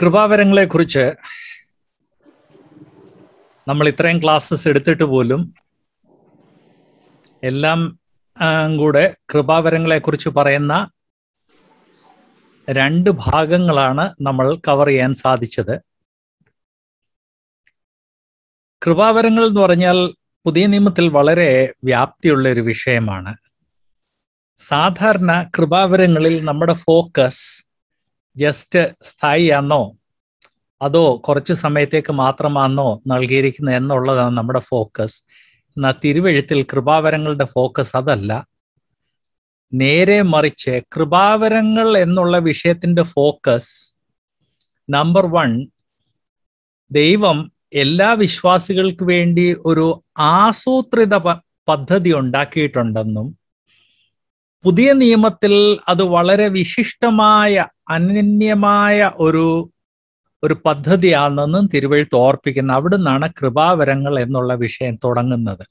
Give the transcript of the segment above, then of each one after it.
കൃപാവരങ്ങളെ കുറിച്ച് നമ്മൾ ഇത്രയും ക്ലാസ്സസ് എടുത്തിട്ട് പോലും എല്ലാം കൂടെ കൃപാവരങ്ങളെ കുറിച്ച് പറയുന്ന രണ്ട് ഭാഗങ്ങളാണ് നമ്മൾ കവർ ചെയ്യാൻ സാധിച്ചത് കൃപാവരങ്ങൾ എന്ന് പറഞ്ഞാൽ പുതിയ നിയമത്തിൽ വളരെ വ്യാപ്തിയുള്ള ഒരു വിഷയമാണ് സാധാരണ കൃപാവരങ്ങളിൽ നമ്മുടെ ഫോക്കസ് ജസ്റ്റ് ആണോ അതോ കുറച്ച് സമയത്തേക്ക് മാത്രമാണോ നൽകിയിരിക്കുന്നത് എന്നുള്ളതാണ് നമ്മുടെ ഫോക്കസ് എന്നാൽ തിരുവെഴുത്തിൽ കൃപാവരങ്ങളുടെ ഫോക്കസ് അതല്ല നേരെ മറിച്ച് കൃപാവരങ്ങൾ എന്നുള്ള വിഷയത്തിന്റെ ഫോക്കസ് നമ്പർ വൺ ദൈവം എല്ലാ വിശ്വാസികൾക്ക് വേണ്ടി ഒരു ആസൂത്രിത പദ്ധതി ഉണ്ടാക്കിയിട്ടുണ്ടെന്നും പുതിയ നിയമത്തിൽ അത് വളരെ വിശിഷ്ടമായ അനന്യമായ ഒരു ഒരു പദ്ധതിയാണെന്നും തിരുവഴുത്ത് ഓർപ്പിക്കുന്ന അവിടെ നിന്നാണ് കൃപാവരങ്ങൾ എന്നുള്ള വിഷയം തുടങ്ങുന്നത്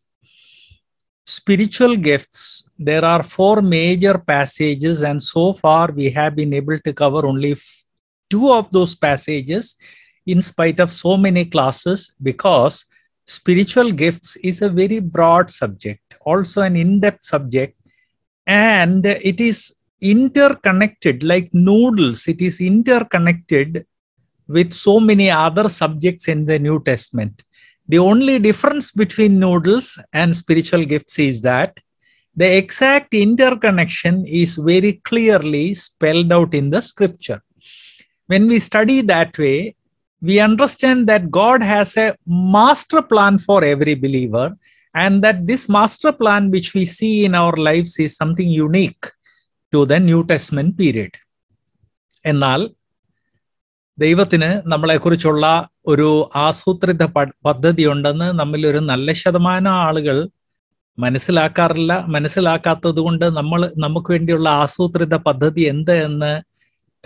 spiritual gifts there are four major passages and so far we have been able to cover only two of those passages in spite of so many classes because spiritual gifts is a very broad subject, also an in depth subject, and it is interconnected like noodles it is interconnected with so many other subjects in the new testament the only difference between noodles and spiritual gifts is that the exact interconnection is very clearly spelled out in the scripture when we study that way we understand that god has a master plan for every believer and that this master plan which we see in our lives is something unique to the new testament period എന്നാൽ ദൈവത്തിന് നമ്മളെക്കുറിച്ചുള്ള ഒരു ആസൂത്രിത പദ്ധതി ഉണ്ടെന്ന് നമ്മിൽ ഒരു നല്ല ശതമാനം ആളുകൾ മനസ്സിലാക്കാറില്ല മനസ്സിലാക്കാത്തത് കൊണ്ട് നമ്മൾ നമുക്ക് വേണ്ടിയുള്ള ആസൂത്രിത പദ്ധതി എന്ത് എന്ന്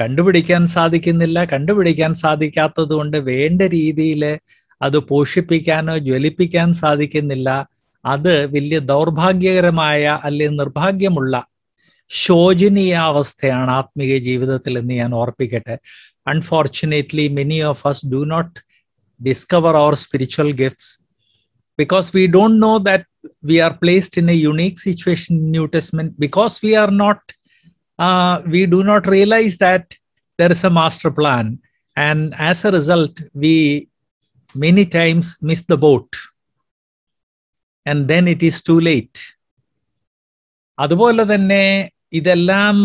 കണ്ടുപിടിക്കാൻ സാധിക്കുന്നില്ല കണ്ടുപിടിക്കാൻ സാധിക്കാത്തത് കൊണ്ട് വേണ്ട രീതിയിൽ അത് പോഷിപ്പിക്കാനോ ജ്വലിപ്പിക്കാൻ സാധിക്കുന്നില്ല അത് വലിയ ദൗർഭാഗ്യകരമായ അല്ലെങ്കിൽ നിർഭാഗ്യമുള്ള ശോചനീയാവസ്ഥയാണ് ആത്മീയ ജീവിതത്തിൽ എന്ന് ഞാൻ ഓർപ്പിക്കട്ടെ unfortunately many of us do not discover our spiritual gifts because we don't know that we are placed in a unique situation new testament because we are not we do not realise that there is a master plan and as a result we many times miss the boat and then it is too late അതുപോലെ തന്നെ ഇതെല്ലാം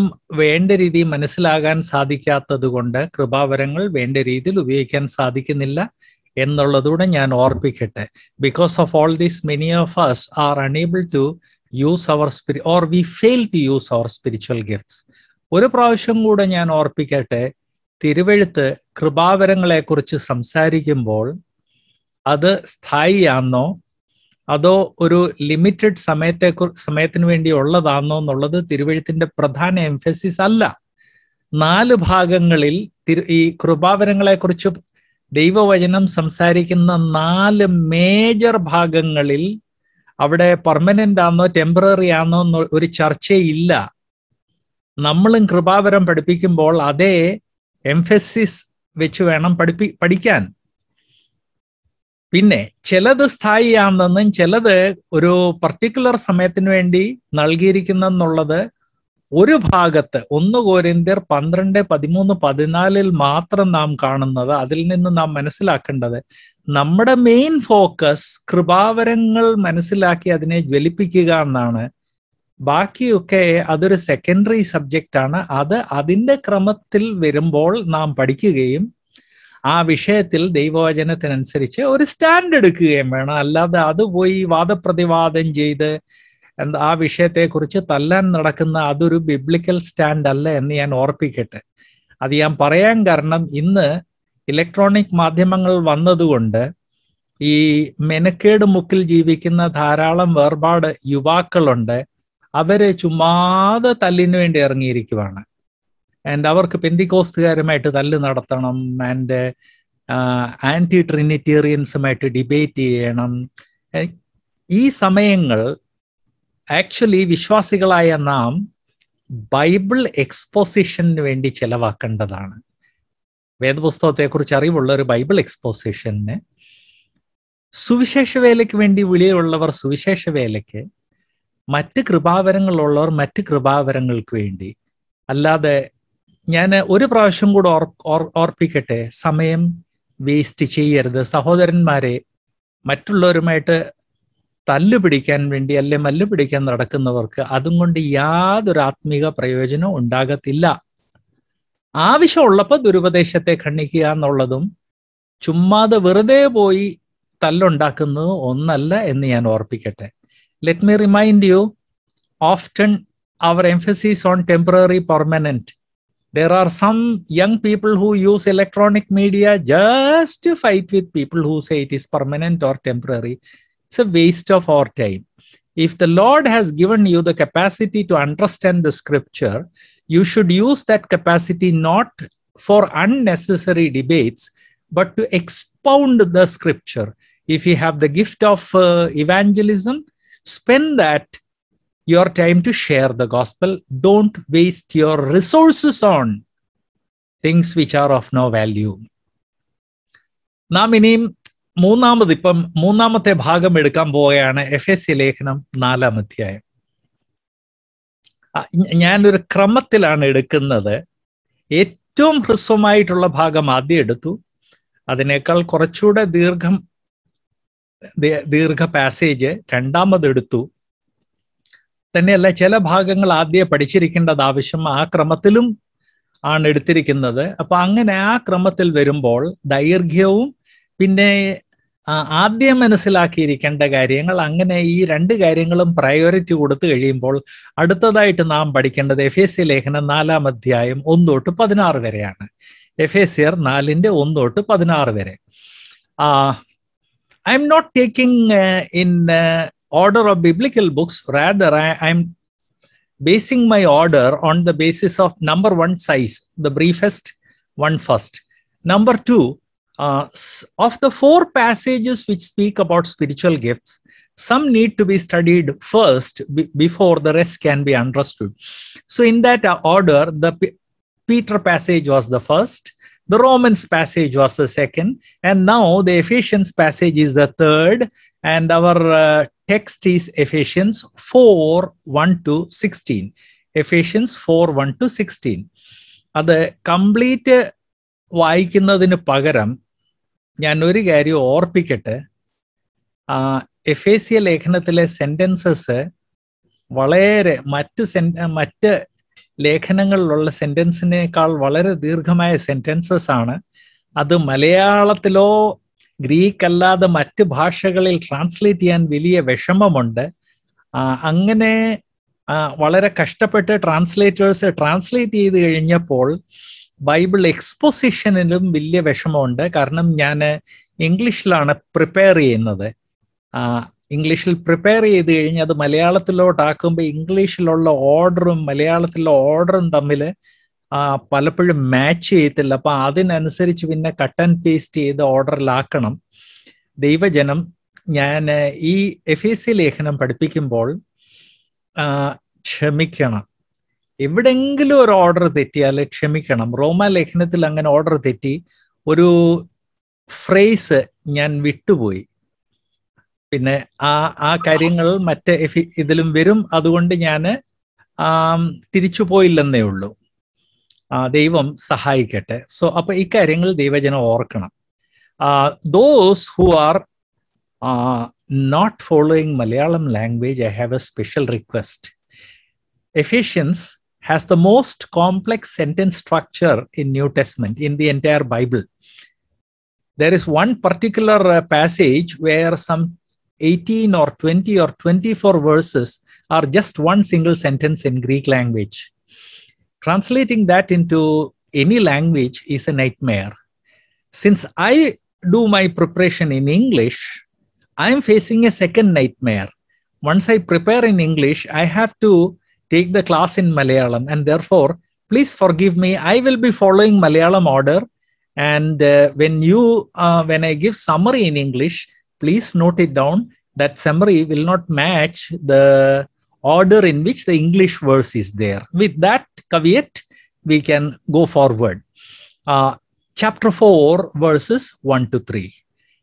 വേണ്ട രീതിയിൽ മനസ്സിലാകാൻ സാധിക്കാത്തത് കൊണ്ട് കൃപാവരങ്ങൾ വേണ്ട രീതിയിൽ ഉപയോഗിക്കാൻ സാധിക്കുന്നില്ല എന്നുള്ളതൂടെ ഞാൻ ഓർപ്പിക്കട്ടെ because of all these many of us are unable to use our spirit or we fail to use our spiritual gifts ഒരു പ്രാവശ്യം കൂടെ ഞാൻ ഓർപ്പിക്കട്ടെ തിരുവെഴുത്ത് കൃപാവരങ്ങളെക്കുറിച്ച് സംസാരിക്കുമ്പോൾ അത് സ്ഥായിയാണെന്നോ അതോ ഒരു ലിമിറ്റഡ് സമയത്തെ സമയത്തിന് വേണ്ടി ഉള്ളതാണോ എന്നുള്ളത് തിരുവഴുത്തിന്റെ പ്രധാന എംഫസിസ് അല്ല നാല് ഭാഗങ്ങളിൽ ഈ കൃപാവരങ്ങളെ കുറിച്ച് ദൈവവചനം സംസാരിക്കുന്ന നാല് മേജർ ഭാഗങ്ങളിൽ അവിടെ പെർമനന്റ് ആണോ ടെമ്പററി ആണോ എന്നോ ഒരു ചർച്ചയില്ല നമ്മളും കൃപാവരം പഠിപ്പിക്കുമ്പോൾ അതേ എംഫസിസ് വെച്ച് വേണം പഠിപ്പി പഠിക്കാൻ പിന്നെ ചിലത് സ്ഥായിയാണെന്നും ചിലത് ഒരു പർട്ടിക്കുലർ സമയത്തിന് വേണ്ടി എന്നുള്ളത് ഒരു ഭാഗത്ത് ഒന്ന് കോരിന്തിർ പന്ത്രണ്ട് പതിമൂന്ന് പതിനാലിൽ മാത്രം നാം കാണുന്നത് അതിൽ നിന്ന് നാം മനസ്സിലാക്കേണ്ടത് നമ്മുടെ മെയിൻ ഫോക്കസ് കൃപാവരങ്ങൾ മനസ്സിലാക്കി അതിനെ ജ്വലിപ്പിക്കുക എന്നാണ് ബാക്കിയൊക്കെ അതൊരു സെക്കൻഡറി സബ്ജക്റ്റ് ആണ് അത് അതിൻ്റെ ക്രമത്തിൽ വരുമ്പോൾ നാം പഠിക്കുകയും ആ വിഷയത്തിൽ ദൈവവചനത്തിനനുസരിച്ച് ഒരു സ്റ്റാൻഡ് എടുക്കുകയും വേണം അല്ലാതെ അത് പോയി വാദപ്രതിവാദം ചെയ്ത് എന്താ ആ വിഷയത്തെക്കുറിച്ച് തല്ലാൻ നടക്കുന്ന അതൊരു ബിബ്ലിക്കൽ സ്റ്റാൻഡ് അല്ല എന്ന് ഞാൻ ഓർപ്പിക്കട്ടെ അത് ഞാൻ പറയാൻ കാരണം ഇന്ന് ഇലക്ട്രോണിക് മാധ്യമങ്ങൾ വന്നതുകൊണ്ട് ഈ മെനക്കേട് മുക്കിൽ ജീവിക്കുന്ന ധാരാളം വേർപാട് യുവാക്കളുണ്ട് അവര് ചുമ്മാതെ തല്ലിനു വേണ്ടി ഇറങ്ങിയിരിക്കുവാണ് ആൻഡ് അവർക്ക് പെന്തിക്കോസ്തുകാരുമായിട്ട് തല്ല് നടത്തണം ആൻഡ് ആന്റി ട്രിനിറ്റേറിയൻസുമായിട്ട് ഡിബേറ്റ് ചെയ്യണം ഈ സമയങ്ങൾ ആക്ച്വലി വിശ്വാസികളായ നാം ബൈബിൾ എക്സ്പോസിഷന് വേണ്ടി ചെലവാക്കേണ്ടതാണ് വേദപുസ്തകത്തെക്കുറിച്ച് അറിവുള്ള ഒരു ബൈബിൾ എക്സ്പോസിഷന് സുവിശേഷ വേലയ്ക്ക് വേണ്ടി വിളിയുള്ളവർ സുവിശേഷ വേലയ്ക്ക് മറ്റ് കൃപാവരങ്ങളുള്ളവർ മറ്റ് കൃപാവരങ്ങൾക്ക് വേണ്ടി അല്ലാതെ ഞാൻ ഒരു പ്രാവശ്യം കൂടെ ഓർപ്പിക്കട്ടെ സമയം വേസ്റ്റ് ചെയ്യരുത് സഹോദരന്മാരെ മറ്റുള്ളവരുമായിട്ട് തല്ലുപിടിക്കാൻ വേണ്ടി അല്ലെ മല്ലുപിടിക്കാൻ നടക്കുന്നവർക്ക് അതും കൊണ്ട് യാതൊരു ആത്മീക പ്രയോജനവും ഉണ്ടാകത്തില്ല ആവശ്യമുള്ളപ്പോൾ ദുരുപദേശത്തെ ഖണ്ണിക്കുക എന്നുള്ളതും ചുമ്മാതെ വെറുതെ പോയി തല്ലുണ്ടാക്കുന്നത് ഒന്നല്ല എന്ന് ഞാൻ ഓർപ്പിക്കട്ടെ let me remind you often our emphasis on temporary permanent there are some young people who use electronic media just to fight with people who say it is permanent or temporary. It's a waste of our time. If the Lord has given you the capacity to understand the scripture, you should use that capacity not for unnecessary debates, but to expound the scripture. If you have the gift of uh, evangelism, spend that your time to share the gospel. Don't waste your resources on things which are of no value നാം ഇനിയും മൂന്നാമത് ഇപ്പം മൂന്നാമത്തെ ഭാഗം എടുക്കാൻ പോവുകയാണ് F S C ലേഖനം നാലാം അധ്യായം ഞാനൊരു ക്രമത്തിലാണ് എടുക്കുന്നത് ഏറ്റവും ഹ്രസ്വമായിട്ടുള്ള ഭാഗം ആദ്യം എടുത്തു അതിനേക്കാൾ കുറച്ചുകൂടെ ദീർഘം ദീർഘ പാസേജ് രണ്ടാമതെടുത്തു തന്നെയല്ല ചില ഭാഗങ്ങൾ ആദ്യം പഠിച്ചിരിക്കേണ്ടത് ആവശ്യം ആ ക്രമത്തിലും ആണ് എടുത്തിരിക്കുന്നത് അപ്പൊ അങ്ങനെ ആ ക്രമത്തിൽ വരുമ്പോൾ ദൈർഘ്യവും പിന്നെ ആദ്യം മനസ്സിലാക്കിയിരിക്കേണ്ട കാര്യങ്ങൾ അങ്ങനെ ഈ രണ്ട് കാര്യങ്ങളും പ്രയോറിറ്റി കൊടുത്തു കഴിയുമ്പോൾ അടുത്തതായിട്ട് നാം പഠിക്കേണ്ടത് എഫ് എസ് സി ലേഖനം നാലാം അധ്യായം ഒന്ന് തൊട്ട് പതിനാറ് വരെയാണ് എഫ് എസ് സിയർ നാലിന്റെ ഒന്ന് തൊട്ട് പതിനാറ് വരെ I'm not taking in order of biblical books. Rather, I, am basing my order on the basis of number one, size, the briefest one first. Number two, uh, of the four passages which speak about spiritual gifts, some need to be studied first before the rest can be understood. So, in that uh, order, the P Peter passage was the first, the Romans passage was the second, and now the Ephesians passage is the third, and our uh, text is Ephesians 4 1 to 16. Ephesians 4 1 to 16. അത് complete വായിക്കുന്നതിന് പകരം ഞാൻ ഒരു കാര്യം ഓർപ്പിക്കട്ടെ എഫേസിയ ലേഖനത്തിലെ sentences വളരെ മറ്റ് സെൻ മറ്റ് ലേഖനങ്ങളിലുള്ള സെൻറ്റൻസിനേക്കാൾ വളരെ ദീർഘമായ സെൻറ്റൻസസ് ആണ് അത് മലയാളത്തിലോ ഗ്രീക്ക് അല്ലാതെ മറ്റ് ഭാഷകളിൽ ട്രാൻസ്ലേറ്റ് ചെയ്യാൻ വലിയ വിഷമമുണ്ട് അങ്ങനെ വളരെ കഷ്ടപ്പെട്ട് ട്രാൻസ്ലേറ്റേഴ്സ് ട്രാൻസ്ലേറ്റ് ചെയ്ത് കഴിഞ്ഞപ്പോൾ ബൈബിൾ എക്സ്പോസിഷനിലും വലിയ വിഷമമുണ്ട് കാരണം ഞാൻ ഇംഗ്ലീഷിലാണ് പ്രിപ്പയർ ചെയ്യുന്നത് ഇംഗ്ലീഷിൽ പ്രിപ്പയർ ചെയ്ത് കഴിഞ്ഞ് അത് മലയാളത്തിലോട്ടാക്കുമ്പോൾ ഇംഗ്ലീഷിലുള്ള ഓർഡറും മലയാളത്തിലുള്ള ഓർഡറും തമ്മിൽ ആ പലപ്പോഴും മാച്ച് ചെയ്യത്തില്ല അപ്പൊ അതിനനുസരിച്ച് പിന്നെ കട്ട് ആൻഡ് പേസ്റ്റ് ചെയ്ത് ഓർഡറിലാക്കണം ദൈവജനം ഞാൻ ഈ എഫ് എ സി ലേഖനം പഠിപ്പിക്കുമ്പോൾ ക്ഷമിക്കണം എവിടെങ്കിലും ഒരു ഓർഡർ തെറ്റിയാൽ ക്ഷമിക്കണം റോമ ലേഖനത്തിൽ അങ്ങനെ ഓർഡർ തെറ്റി ഒരു ഫ്രേസ് ഞാൻ വിട്ടുപോയി പിന്നെ ആ ആ കാര്യങ്ങൾ മറ്റേ ഇതിലും വരും അതുകൊണ്ട് ഞാൻ തിരിച്ചു പോയില്ലെന്നേ ഉള്ളൂ ദൈവം സഹായിക്കട്ടെ സോ അപ്പൊ ഇക്കാര്യങ്ങൾ ദൈവജനം ഓർക്കണം those who are not following Malayalam language I have a special request Ephesians has the most complex sentence structure in new testament in the entire bible there is one particular uh, passage where some 18 or 20 or 24 verses are just one single sentence in greek language translating that into any language is a nightmare. Since I do my preparation in English, I'm facing a second nightmare. Once I prepare in English, I have to take the class in Malayalam, and therefore, please forgive me. I will be following Malayalam order, and uh, when you uh, when I give summary in English, please note it down. That summary will not match the order in which the English verse is there. With that caveat, we can go forward. Uh, chapter 4, verses 1 to 3.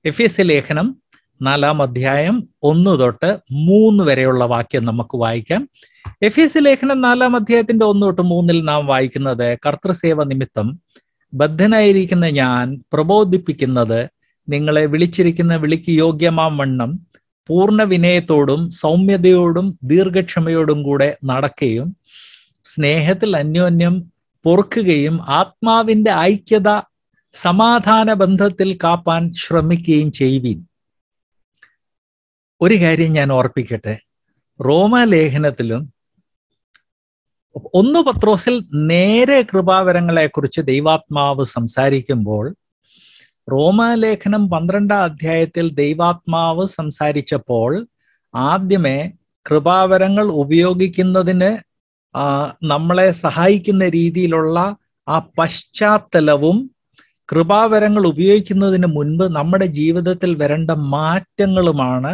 എഫ്എസ് ലേഖനം നാലാം അധ്യായം ഒന്ന് തൊട്ട് മൂന്ന് വരെയുള്ള വാക്യം നമുക്ക് വായിക്കാം എഫ് എസ് ലേഖനം നാലാം അധ്യായത്തിന്റെ ഒന്ന് തൊട്ട് മൂന്നിൽ നാം വായിക്കുന്നത് കർത്തൃസേവ നിമിത്തം ബദ്ധനായിരിക്കുന്ന ഞാൻ പ്രബോധിപ്പിക്കുന്നത് നിങ്ങളെ വിളിച്ചിരിക്കുന്ന വിളിക്ക് യോഗ്യമാം വണ്ണം പൂർണ്ണ വിനയത്തോടും സൗമ്യതയോടും ദീർഘക്ഷമയോടും കൂടെ നടക്കുകയും സ്നേഹത്തിൽ അന്യോന്യം പൊറുക്കുകയും ആത്മാവിന്റെ ഐക്യത സമാധാന ബന്ധത്തിൽ കാപ്പാൻ ശ്രമിക്കുകയും ചെയ്യുവീൻ ഒരു കാര്യം ഞാൻ ഓർപ്പിക്കട്ടെ റോമലേഖനത്തിലും ഒന്ന് പത്രോസിൽ നേരെ കൃപാവരങ്ങളെക്കുറിച്ച് ദൈവാത്മാവ് സംസാരിക്കുമ്പോൾ റോമാലേഖനം പന്ത്രണ്ടാം അധ്യായത്തിൽ ദൈവാത്മാവ് സംസാരിച്ചപ്പോൾ ആദ്യമേ കൃപാവരങ്ങൾ ഉപയോഗിക്കുന്നതിന് നമ്മളെ സഹായിക്കുന്ന രീതിയിലുള്ള ആ പശ്ചാത്തലവും കൃപാവരങ്ങൾ ഉപയോഗിക്കുന്നതിന് മുൻപ് നമ്മുടെ ജീവിതത്തിൽ വരേണ്ട മാറ്റങ്ങളുമാണ്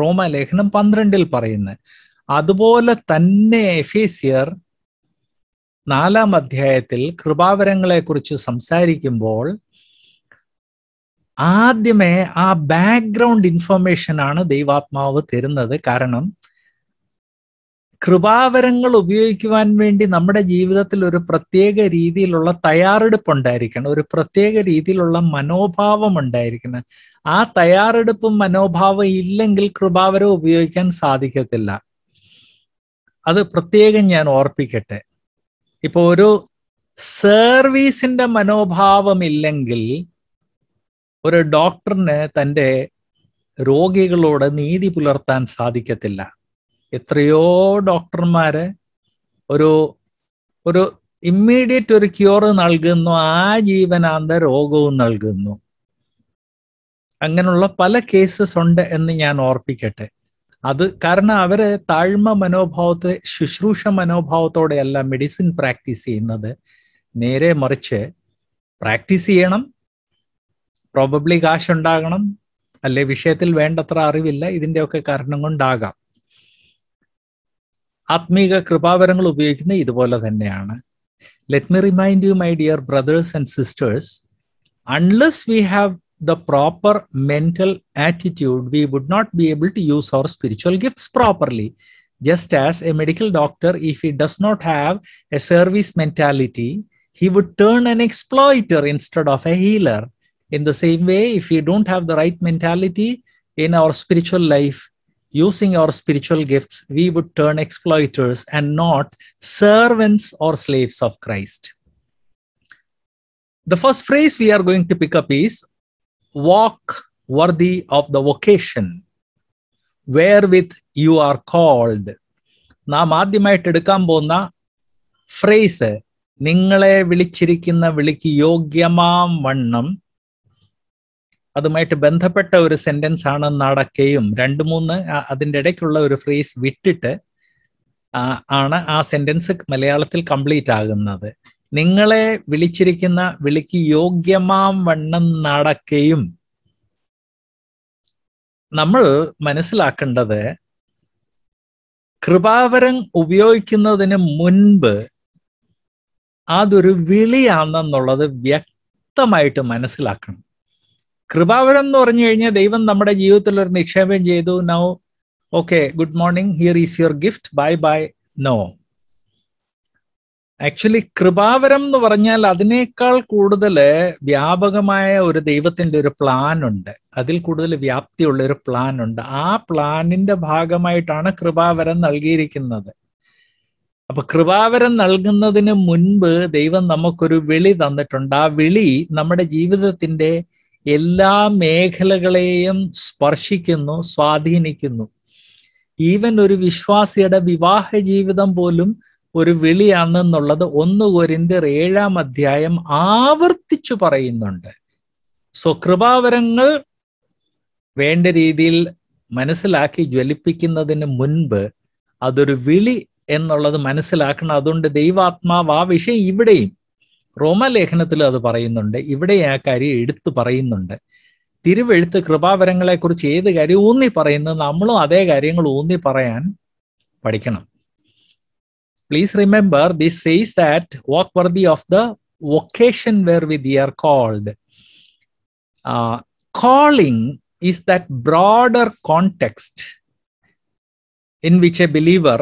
റോമാലേഖനം പന്ത്രണ്ടിൽ പറയുന്നത് അതുപോലെ തന്നെ എഫേസിയർ നാലാം അധ്യായത്തിൽ കുറിച്ച് സംസാരിക്കുമ്പോൾ ആദ്യമേ ആ ബാക്ക്ഗ്രൗണ്ട് ഇൻഫർമേഷൻ ആണ് ദൈവാത്മാവ് തരുന്നത് കാരണം കൃപാവരങ്ങൾ ഉപയോഗിക്കുവാൻ വേണ്ടി നമ്മുടെ ജീവിതത്തിൽ ഒരു പ്രത്യേക രീതിയിലുള്ള തയ്യാറെടുപ്പ് ഉണ്ടായിരിക്കണം ഒരു പ്രത്യേക രീതിയിലുള്ള മനോഭാവം ഉണ്ടായിരിക്കണം ആ തയ്യാറെടുപ്പും മനോഭാവം ഇല്ലെങ്കിൽ കൃപാവരം ഉപയോഗിക്കാൻ സാധിക്കത്തില്ല അത് പ്രത്യേകം ഞാൻ ഓർപ്പിക്കട്ടെ ഇപ്പോ ഒരു സർവീസിന്റെ ഇല്ലെങ്കിൽ ഒരു ഡോക്ടറിന് തൻ്റെ രോഗികളോട് നീതി പുലർത്താൻ സാധിക്കത്തില്ല എത്രയോ ഡോക്ടർമാര് ഒരു ഒരു ഇമ്മീഡിയറ്റ് ഒരു ക്യൂർ നൽകുന്നു ആ ജീവനാന്ത രോഗവും നൽകുന്നു അങ്ങനെയുള്ള പല കേസസ് ഉണ്ട് എന്ന് ഞാൻ ഓർപ്പിക്കട്ടെ അത് കാരണം അവര് താഴ്മ മനോഭാവത്തെ ശുശ്രൂഷ മനോഭാവത്തോടെയല്ല മെഡിസിൻ പ്രാക്ടീസ് ചെയ്യുന്നത് നേരെ മറിച്ച് പ്രാക്ടീസ് ചെയ്യണം പ്രോബബ്ലി ഉണ്ടാകണം അല്ലെ വിഷയത്തിൽ വേണ്ടത്ര അറിവില്ല ഇതിന്റെയൊക്കെ കാരണം കൊണ്ടാകാം ആത്മീക കൃപാവരങ്ങൾ ഉപയോഗിക്കുന്ന ഇതുപോലെ തന്നെയാണ് let me remind you my dear brothers and sisters unless we have the proper mental attitude we would not be able to use our spiritual gifts properly just as a medical doctor if he does not have a service mentality he would turn an exploiter instead of a healer In the same way, if we don't have the right mentality in our spiritual life, using our spiritual gifts, we would turn exploiters and not servants or slaves of Christ. The first phrase we are going to pick up is walk worthy of the vocation wherewith you are called. നാം ആദ്യമായിട്ട് എടുക്കാൻ പോകുന്ന phrase നിങ്ങളെ വിളിച്ചിരിക്കുന്ന വിളിക്ക് യോഗ്യമാം വണ്ണം അതുമായിട്ട് ബന്ധപ്പെട്ട ഒരു സെന്റൻസ് ആണ് നടക്കുകയും രണ്ട് മൂന്ന് അതിൻ്റെ ഇടയ്ക്കുള്ള ഒരു ഫ്രേസ് വിട്ടിട്ട് ആണ് ആ സെന്റൻസ് മലയാളത്തിൽ കംപ്ലീറ്റ് ആകുന്നത് നിങ്ങളെ വിളിച്ചിരിക്കുന്ന വിളിക്ക് യോഗ്യമാം വണ്ണം നടക്കുകയും നമ്മൾ മനസ്സിലാക്കേണ്ടത് കൃപാവരം ഉപയോഗിക്കുന്നതിന് മുൻപ് അതൊരു വിളിയാണെന്നുള്ളത് വ്യക്തമായിട്ട് മനസ്സിലാക്കണം കൃപാവരം എന്ന് പറഞ്ഞു കഴിഞ്ഞാൽ ദൈവം നമ്മുടെ ജീവിതത്തിൽ ഒരു നിക്ഷേപം ചെയ്തു now okay good morning here is your gift bye bye no actually കൃപാവരം എന്ന് പറഞ്ഞാൽ അതിനേക്കാൾ കൂടുതൽ വ്യാപകമായ ഒരു ദൈവത്തിന്റെ ഒരു പ്ലാൻ ഉണ്ട് അതിൽ കൂടുതൽ വ്യാപ്തിയുള്ള ഒരു പ്ലാൻ ഉണ്ട് ആ പ്ലാനിന്റെ ഭാഗമായിട്ടാണ് കൃപാവരം നൽകിയിരിക്കുന്നത് അപ്പൊ കൃപാവരം നൽകുന്നതിന് മുൻപ് ദൈവം നമുക്കൊരു വിളി തന്നിട്ടുണ്ട് ആ വിളി നമ്മുടെ ജീവിതത്തിന്റെ എല്ലാ മേഖലകളെയും സ്പർശിക്കുന്നു സ്വാധീനിക്കുന്നു ഈവൻ ഒരു വിശ്വാസിയുടെ വിവാഹ ജീവിതം പോലും ഒരു വിളിയാണെന്നുള്ളത് ഒന്ന് കൊരിന്തിർ ഏഴാം അധ്യായം ആവർത്തിച്ചു പറയുന്നുണ്ട് സോ കൃപാവരങ്ങൾ വേണ്ട രീതിയിൽ മനസ്സിലാക്കി ജ്വലിപ്പിക്കുന്നതിന് മുൻപ് അതൊരു വിളി എന്നുള്ളത് മനസ്സിലാക്കണം അതുകൊണ്ട് ദൈവാത്മാവ് ആ വിഷയം ഇവിടെയും റോമലേഖനത്തിൽ അത് പറയുന്നുണ്ട് ഇവിടെ ആ കാര്യം എടുത്തു പറയുന്നുണ്ട് തിരുവെഴുത്ത് കൃപാവരങ്ങളെക്കുറിച്ച് ഏത് കാര്യം ഊന്നി പറയുന്നത് നമ്മളും അതേ കാര്യങ്ങൾ ഊന്നി പറയാൻ പഠിക്കണം please remember the says that walk worthy of the vocation where we the are called calling is that broader context in which a believer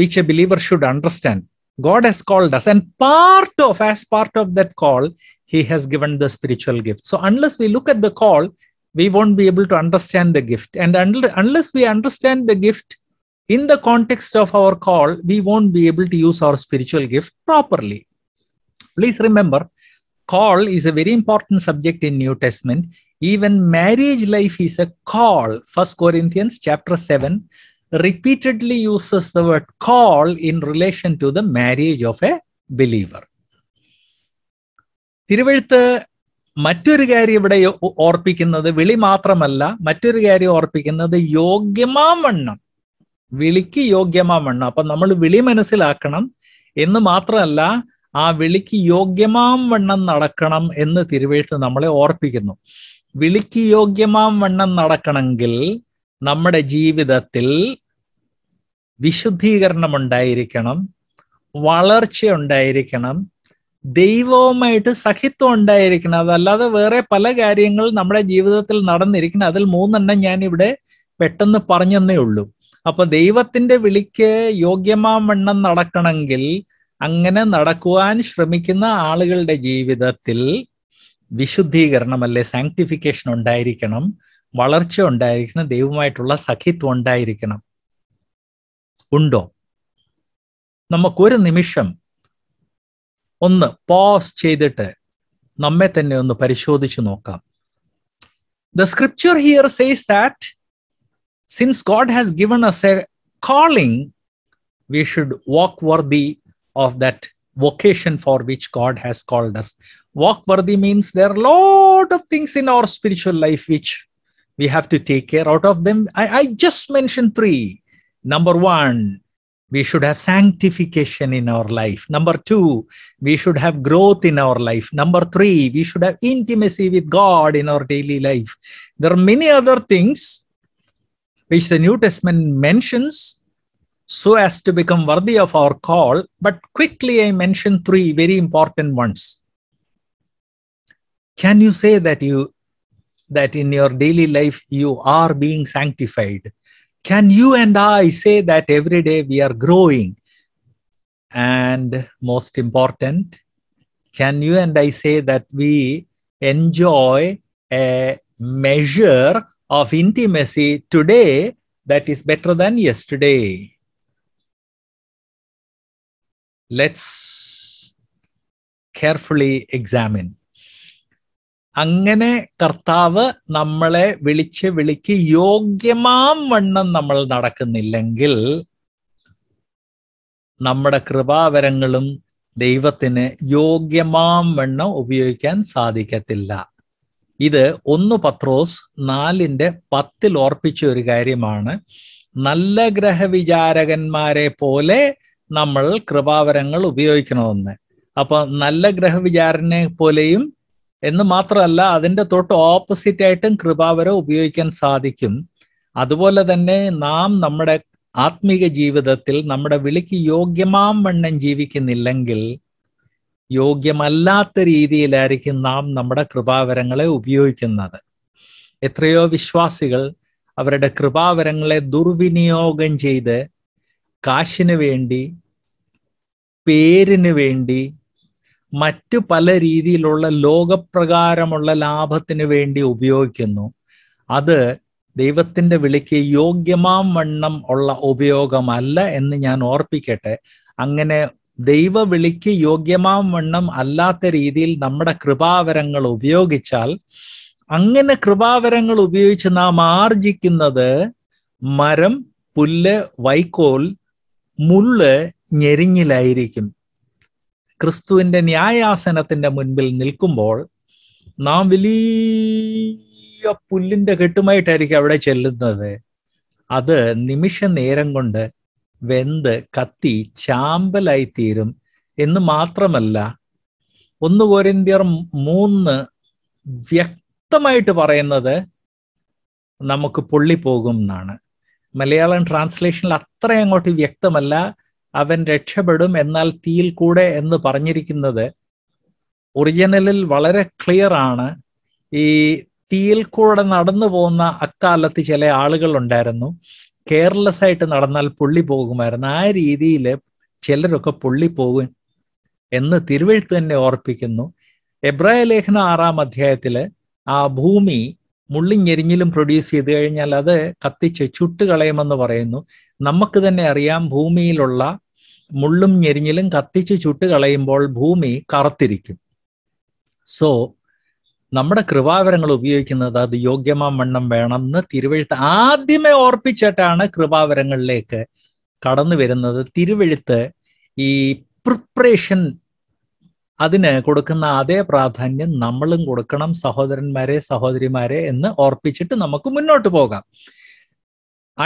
which a believer should understand God has called us, and part of, as part of that call, He has given the spiritual gift. So, unless we look at the call, we won't be able to understand the gift. And unless we understand the gift in the context of our call, we won't be able to use our spiritual gift properly. Please remember, call is a very important subject in New Testament. Even marriage life is a call. First Corinthians chapter 7, repeatedly uses the word call in relation to the marriage of a believer. തിരുവഴുത്ത് മറ്റൊരു കാര്യം ഇവിടെ ഓർപ്പിക്കുന്നത് വിളി മാത്രമല്ല മറ്റൊരു കാര്യം ഓർപ്പിക്കുന്നത് യോഗ്യമാം വണ്ണം വിളിക്ക് യോഗ്യമാം വണ്ണം അപ്പൊ നമ്മൾ വിളി മനസ്സിലാക്കണം എന്ന് മാത്രമല്ല ആ വിളിക്ക് യോഗ്യമാം വണ്ണം നടക്കണം എന്ന് തിരുവഴുത്ത് നമ്മളെ ഓർപ്പിക്കുന്നു വിളിക്ക് യോഗ്യമാം വണ്ണം നടക്കണമെങ്കിൽ നമ്മുടെ ജീവിതത്തിൽ വിശുദ്ധീകരണം ഉണ്ടായിരിക്കണം വളർച്ച ഉണ്ടായിരിക്കണം ദൈവവുമായിട്ട് സഖിത്വം ഉണ്ടായിരിക്കണം അതല്ലാതെ വേറെ പല കാര്യങ്ങൾ നമ്മുടെ ജീവിതത്തിൽ നടന്നിരിക്കണം അതിൽ മൂന്നെണ്ണം ഞാൻ ഇവിടെ പെട്ടെന്ന് പറഞ്ഞെന്നേ ഉള്ളൂ അപ്പൊ ദൈവത്തിന്റെ വിളിക്ക് യോഗ്യമാവണ്ണം നടക്കണമെങ്കിൽ അങ്ങനെ നടക്കുവാൻ ശ്രമിക്കുന്ന ആളുകളുടെ ജീവിതത്തിൽ വിശുദ്ധീകരണം അല്ലെ സാങ്ക്ടിഫിക്കേഷൻ ഉണ്ടായിരിക്കണം വളർച്ച ഉണ്ടായിരിക്കണം ദൈവമായിട്ടുള്ള സഖിത്വം ഉണ്ടായിരിക്കണം ഉണ്ടോ നമുക്കൊരു നിമിഷം ഒന്ന് പോസ് ചെയ്തിട്ട് നമ്മെ തന്നെ ഒന്ന് പരിശോധിച്ചു നോക്കാം the scripture here says that since God has given us a calling we should walk worthy of that vocation for which God has called us walk worthy means there lot of things in our spiritual life which we have to take care out of them I I just mention three Number one, we should have sanctification in our life. Number two, we should have growth in our life. Number three, we should have intimacy with God in our daily life. There are many other things which the New Testament mentions so as to become worthy of our call. But quickly, I mention three very important ones. Can you say that you that in your daily life you are being sanctified? Can you and I say that every day we are growing? And most important, can you and I say that we enjoy a measure of intimacy today that is better than yesterday? Let's carefully examine അങ്ങനെ കർത്താവ് നമ്മളെ വിളിച്ച് വിളിക്ക് യോഗ്യമാം വണ്ണം നമ്മൾ നടക്കുന്നില്ലെങ്കിൽ നമ്മുടെ കൃപാവരങ്ങളും ദൈവത്തിന് യോഗ്യമാം വണ്ണം ഉപയോഗിക്കാൻ സാധിക്കത്തില്ല ഇത് ഒന്ന് പത്രോസ് നാലിൻ്റെ പത്തിൽ ഓർപ്പിച്ച ഒരു കാര്യമാണ് നല്ല ഗ്രഹവിചാരകന്മാരെ പോലെ നമ്മൾ കൃപാവരങ്ങൾ ഉപയോഗിക്കണമെന്ന് അപ്പൊ നല്ല ഗ്രഹവിചാരനെ പോലെയും എന്ന് മാത്രമല്ല അതിന്റെ തൊട്ട് ഓപ്പോസിറ്റ് ആയിട്ടും കൃപാവരം ഉപയോഗിക്കാൻ സാധിക്കും അതുപോലെ തന്നെ നാം നമ്മുടെ ആത്മീക ജീവിതത്തിൽ നമ്മുടെ വിളിക്ക് യോഗ്യമാം വണ്ണം ജീവിക്കുന്നില്ലെങ്കിൽ യോഗ്യമല്ലാത്ത രീതിയിലായിരിക്കും നാം നമ്മുടെ കൃപാവരങ്ങളെ ഉപയോഗിക്കുന്നത് എത്രയോ വിശ്വാസികൾ അവരുടെ കൃപാവരങ്ങളെ ദുർവിനിയോഗം ചെയ്ത് കാശിനു വേണ്ടി പേരിന് വേണ്ടി മറ്റു പല രീതിയിലുള്ള ലോകപ്രകാരമുള്ള ലാഭത്തിന് വേണ്ടി ഉപയോഗിക്കുന്നു അത് ദൈവത്തിന്റെ വിളിക്ക് യോഗ്യമാം വണ്ണം ഉള്ള ഉപയോഗമല്ല എന്ന് ഞാൻ ഓർപ്പിക്കട്ടെ അങ്ങനെ ദൈവ വിളിക്ക് യോഗ്യമാം വണ്ണം അല്ലാത്ത രീതിയിൽ നമ്മുടെ കൃപാവരങ്ങൾ ഉപയോഗിച്ചാൽ അങ്ങനെ കൃപാവരങ്ങൾ ഉപയോഗിച്ച് നാം ആർജിക്കുന്നത് മരം പുല്ല് വൈക്കോൽ മുള് ഞെരിഞ്ഞിലായിരിക്കും ക്രിസ്തുവിന്റെ ന്യായാസനത്തിന്റെ മുൻപിൽ നിൽക്കുമ്പോൾ നാം വലിയ പുല്ലിന്റെ കെട്ടുമായിട്ടായിരിക്കും അവിടെ ചെല്ലുന്നത് അത് നിമിഷ നേരം കൊണ്ട് വെന്ത് കത്തി ചാമ്പലായി തീരും എന്ന് മാത്രമല്ല ഒന്ന് പോരിന്ത്യർ മൂന്ന് വ്യക്തമായിട്ട് പറയുന്നത് നമുക്ക് പൊള്ളിപ്പോകും എന്നാണ് മലയാളം ട്രാൻസ്ലേഷനിൽ അത്ര അങ്ങോട്ട് വ്യക്തമല്ല അവൻ രക്ഷപ്പെടും എന്നാൽ തീയിൽ കൂടെ എന്ന് പറഞ്ഞിരിക്കുന്നത് ഒറിജിനലിൽ വളരെ ക്ലിയർ ആണ് ഈ തീയിൽ കൂടെ നടന്നു പോകുന്ന അക്കാലത്ത് ചില ആളുകൾ ഉണ്ടായിരുന്നു കെയർലെസ് ആയിട്ട് നടന്നാൽ പുള്ളി പോകുമായിരുന്നു ആ രീതിയിൽ ചിലരൊക്കെ പൊള്ളി പോകും എന്ന് തിരുവെഴുത്ത് തന്നെ ഓർപ്പിക്കുന്നു എബ്രായ ലേഖന ആറാം അധ്യായത്തിൽ ആ ഭൂമി മുള്ളിഞ്ഞെരിഞ്ഞിലും പ്രൊഡ്യൂസ് ചെയ്ത് കഴിഞ്ഞാൽ അത് കത്തിച്ച് ചുട്ടുകളയുമെന്ന് പറയുന്നു നമുക്ക് തന്നെ അറിയാം ഭൂമിയിലുള്ള മുള്ളും ഞെരിഞ്ഞിലും കത്തിച്ച് ചുട്ട് കളയുമ്പോൾ ഭൂമി കറുത്തിരിക്കും സോ നമ്മുടെ കൃപാവരങ്ങൾ ഉപയോഗിക്കുന്നത് അത് യോഗ്യമാം വണ്ണം വേണം എന്ന് തിരുവഴുത്ത് ആദ്യമേ ഓർപ്പിച്ചിട്ടാണ് കൃപാവരങ്ങളിലേക്ക് കടന്നു വരുന്നത് തിരുവഴുത്ത് ഈ പ്രിപ്പറേഷൻ അതിന് കൊടുക്കുന്ന അതേ പ്രാധാന്യം നമ്മളും കൊടുക്കണം സഹോദരന്മാരെ സഹോദരിമാരെ എന്ന് ഓർപ്പിച്ചിട്ട് നമുക്ക് മുന്നോട്ട് പോകാം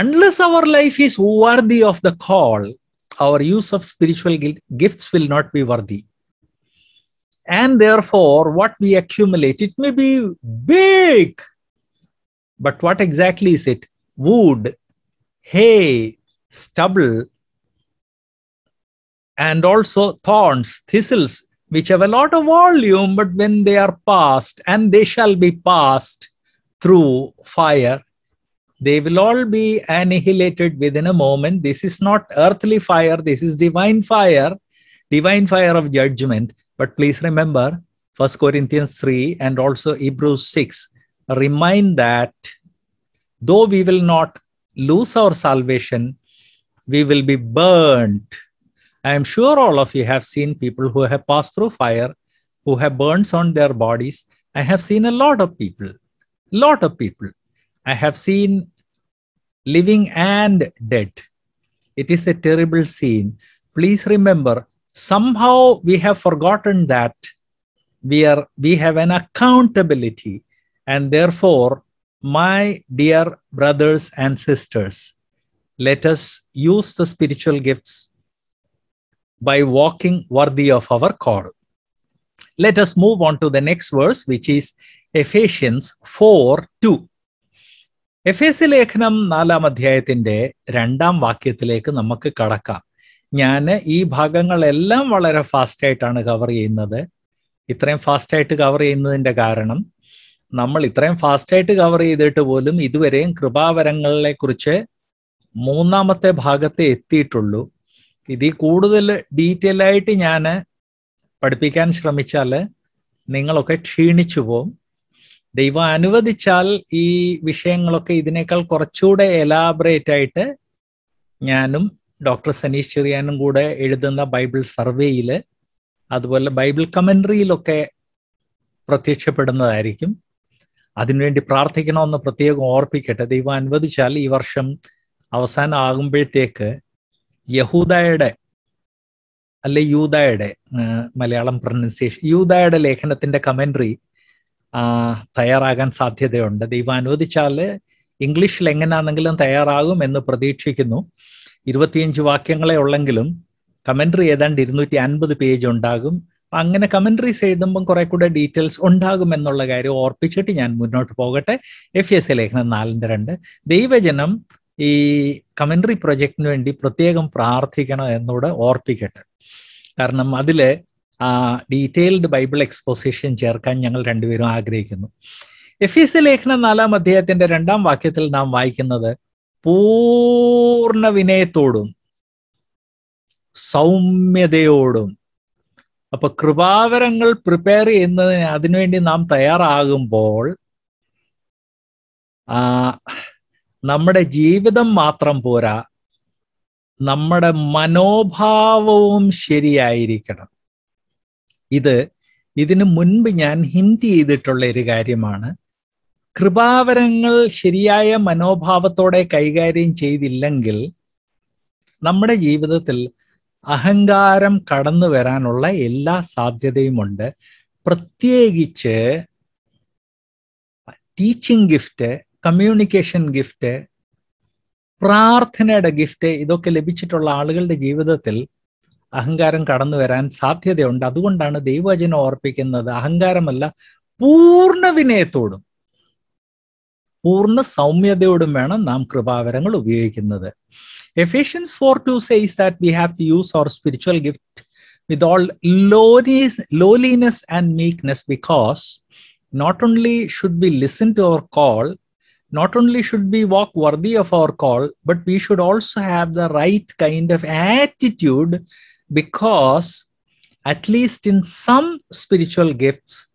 unless our life is worthy of the call, our use of spiritual gifts will not be worthy. And therefore, what we accumulate, it may be big, but what exactly is it? Wood, hay, stubble, and also thorns, thistles, which have a lot of volume, but when they are passed, and they shall be passed through fire, they will all be annihilated within a moment. This is not earthly fire, this is divine fire, divine fire of judgment. But please remember, 1 Corinthians 3 and also Hebrews 6 remind that though we will not lose our salvation, we will be burnt. I am sure all of you have seen people who have passed through fire, who have burns on their bodies. I have seen a lot of people, lot of people. I have seen living and dead. It is a terrible scene. Please remember, somehow we have forgotten that we are we have an accountability and therefore my dear brothers and sisters let us use the spiritual gifts by walking worthy of our call let us move on to the next verse which is ephesians 4 2 എഫ് എസ് ലേഖനം നാലാം അധ്യായത്തിന്റെ രണ്ടാം വാക്യത്തിലേക്ക് നമുക്ക് കടക്കാം ഞാൻ ഈ ഭാഗങ്ങളെല്ലാം വളരെ ഫാസ്റ്റ് ആയിട്ടാണ് കവർ ചെയ്യുന്നത് ഇത്രയും ഫാസ്റ്റ് ആയിട്ട് കവർ ചെയ്യുന്നതിന്റെ കാരണം നമ്മൾ ഇത്രയും ഫാസ്റ്റ് ആയിട്ട് കവർ ചെയ്തിട്ട് പോലും ഇതുവരെയും കൃപാവരങ്ങളെ കുറിച്ച് മൂന്നാമത്തെ ഭാഗത്തെ എത്തിയിട്ടുള്ളൂ ഇതിൽ കൂടുതൽ ഡീറ്റെയിൽ ആയിട്ട് ഞാൻ പഠിപ്പിക്കാൻ ശ്രമിച്ചാൽ നിങ്ങളൊക്കെ ക്ഷീണിച്ചു പോകും ദൈവം അനുവദിച്ചാൽ ഈ വിഷയങ്ങളൊക്കെ ഇതിനേക്കാൾ കുറച്ചുകൂടെ എലാബറേറ്റ് ആയിട്ട് ഞാനും ഡോക്ടർ സനീഷ് ചെറിയാനും കൂടെ എഴുതുന്ന ബൈബിൾ സർവേയിൽ അതുപോലെ ബൈബിൾ കമൻട്രിയിലൊക്കെ പ്രത്യക്ഷപ്പെടുന്നതായിരിക്കും അതിനുവേണ്ടി പ്രാർത്ഥിക്കണമെന്ന് പ്രത്യേകം ഓർപ്പിക്കട്ടെ ദൈവം അനുവദിച്ചാൽ ഈ വർഷം അവസാനം ആകുമ്പോഴത്തേക്ക് യഹൂദായുടെ അല്ലെ യൂതായുടെ മലയാളം പ്രൊനൗൺസിയേഷൻ യൂതായുടെ ലേഖനത്തിന്റെ കമൻട്രി തയ്യാറാകാൻ സാധ്യതയുണ്ട് ദൈവം അനുവദിച്ചാൽ ഇംഗ്ലീഷിൽ എങ്ങനെയാണെങ്കിലും തയ്യാറാകും എന്ന് പ്രതീക്ഷിക്കുന്നു ഇരുപത്തിയഞ്ച് വാക്യങ്ങളെ ഉള്ളെങ്കിലും കമൻട്രി ഏതാണ്ട് ഇരുന്നൂറ്റി അൻപത് പേജ് ഉണ്ടാകും അങ്ങനെ കമൻട്രീസ് എഴുതുമ്പം കുറെ കൂടെ ഡീറ്റെയിൽസ് എന്നുള്ള കാര്യം ഓർപ്പിച്ചിട്ട് ഞാൻ മുന്നോട്ട് പോകട്ടെ എഫ് എസ് എ ലേഖനം നാലിൻ്റെ രണ്ട് ദൈവജനം ഈ കമൻട്രി പ്രൊജക്റ്റിന് വേണ്ടി പ്രത്യേകം പ്രാർത്ഥിക്കണം എന്നോട് ഓർപ്പിക്കട്ടെ കാരണം അതിലെ ഡീറ്റെയിൽഡ് ബൈബിൾ എക്സ്പോസിഷൻ ചേർക്കാൻ ഞങ്ങൾ രണ്ടുപേരും ആഗ്രഹിക്കുന്നു എഫ് എസ് ലേഖനം നാലാം അധ്യായത്തിന്റെ രണ്ടാം വാക്യത്തിൽ നാം വായിക്കുന്നത് പൂർണ്ണ വിനയത്തോടും സൗമ്യതയോടും അപ്പൊ കൃപാവരങ്ങൾ പ്രിപ്പയർ ചെയ്യുന്നതിന് അതിനുവേണ്ടി നാം തയ്യാറാകുമ്പോൾ നമ്മുടെ ജീവിതം മാത്രം പോരാ നമ്മുടെ മനോഭാവവും ശരിയായിരിക്കണം ഇത് ഇതിനു മുൻപ് ഞാൻ ഹിന്റ് ചെയ്തിട്ടുള്ള ഒരു കാര്യമാണ് കൃപാവരങ്ങൾ ശരിയായ മനോഭാവത്തോടെ കൈകാര്യം ചെയ്തില്ലെങ്കിൽ നമ്മുടെ ജീവിതത്തിൽ അഹങ്കാരം കടന്നു വരാനുള്ള എല്ലാ സാധ്യതയുമുണ്ട് പ്രത്യേകിച്ച് ടീച്ചിങ് ഗിഫ്റ്റ് കമ്മ്യൂണിക്കേഷൻ ഗിഫ്റ്റ് പ്രാർത്ഥനയുടെ ഗിഫ്റ്റ് ഇതൊക്കെ ലഭിച്ചിട്ടുള്ള ആളുകളുടെ ജീവിതത്തിൽ അഹങ്കാരം കടന്നു വരാൻ സാധ്യതയുണ്ട് അതുകൊണ്ടാണ് ദൈവവചനം ഓർപ്പിക്കുന്നത് അഹങ്കാരമല്ല പൂർണ്ണ വിനയത്തോടും പൂർണ്ണ സൗമ്യതയോടും വേണം നാം കൃപാവരങ്ങൾ ഉപയോഗിക്കുന്നത് Ephesians four two says that we have to use our spiritual gift with all lowlies lowliness and meekness because not only should be listen to our call not only should we walk worthy of our call, but we should also have the right kind of attitude because at least in some spiritual gifts,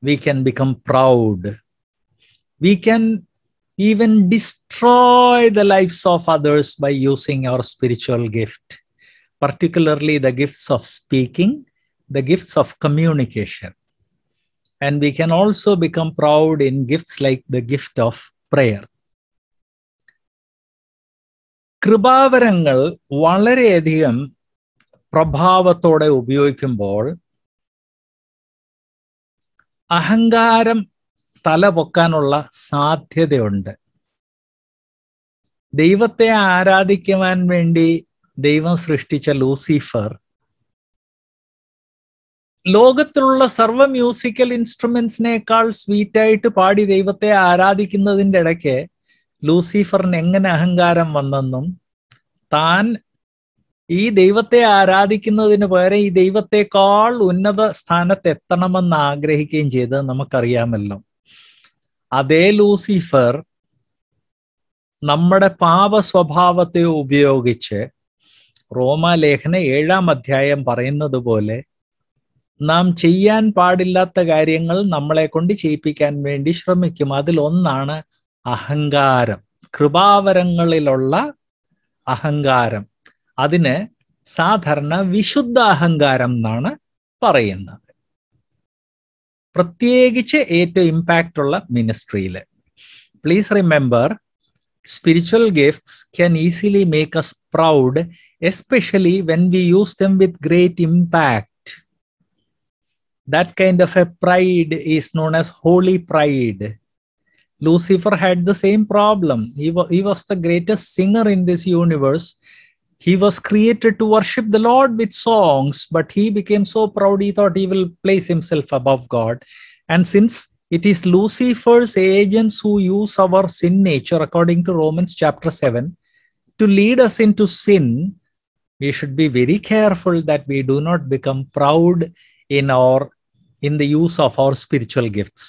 we can become proud. We can even destroy the lives of others by using our spiritual gift, particularly the gifts of speaking, the gifts of communication. And we can also become proud in gifts like the gift of prayer. കൃപാവരങ്ങൾ വളരെയധികം പ്രഭാവത്തോടെ ഉപയോഗിക്കുമ്പോൾ അഹങ്കാരം തല പൊക്കാനുള്ള സാധ്യതയുണ്ട് ദൈവത്തെ ആരാധിക്കുവാൻ വേണ്ടി ദൈവം സൃഷ്ടിച്ച ലൂസിഫർ ലോകത്തിലുള്ള സർവ മ്യൂസിക്കൽ ഇൻസ്ട്രുമെന്റ്സിനേക്കാൾ സ്വീറ്റായിട്ട് പാടി ദൈവത്തെ ആരാധിക്കുന്നതിൻ്റെ ഇടയ്ക്ക് ലൂസിഫറിന് എങ്ങനെ അഹങ്കാരം വന്നെന്നും താൻ ഈ ദൈവത്തെ ആരാധിക്കുന്നതിന് പകരം ഈ ദൈവത്തെക്കാൾ ഉന്നത സ്ഥാനത്ത് എത്തണമെന്ന് ആഗ്രഹിക്കുകയും ചെയ്തത് നമുക്കറിയാമല്ലോ അതേ ലൂസിഫർ നമ്മുടെ പാപ സ്വഭാവത്തെ ഉപയോഗിച്ച് റോമാലേഖന ഏഴാം അധ്യായം പറയുന്നത് പോലെ നാം ചെയ്യാൻ പാടില്ലാത്ത കാര്യങ്ങൾ നമ്മളെ കൊണ്ട് ചെയ്യിപ്പിക്കാൻ വേണ്ടി ശ്രമിക്കും അതിലൊന്നാണ് അഹങ്കാരം കൃപാവരങ്ങളിലുള്ള അഹങ്കാരം അതിന് സാധാരണ വിശുദ്ധ അഹങ്കാരം എന്നാണ് പറയുന്നത് പ്രത്യേകിച്ച് ഏറ്റവും ഇമ്പാക്റ്റ് ഉള്ള മിനിസ്ട്രിയിൽ please remember spiritual gifts can easily make us proud especially when we use them with great impact that kind of a pride is known as holy pride Lucifer had the same problem he was the greatest singer in this universe he was created to worship the Lord with songs, but he became so proud he thought he will place himself above God. And since it is Lucifer's agents who use our sin nature, according to Romans chapter 7, to lead us into sin, we should be very careful that we do not become proud in our in the use of our spiritual gifts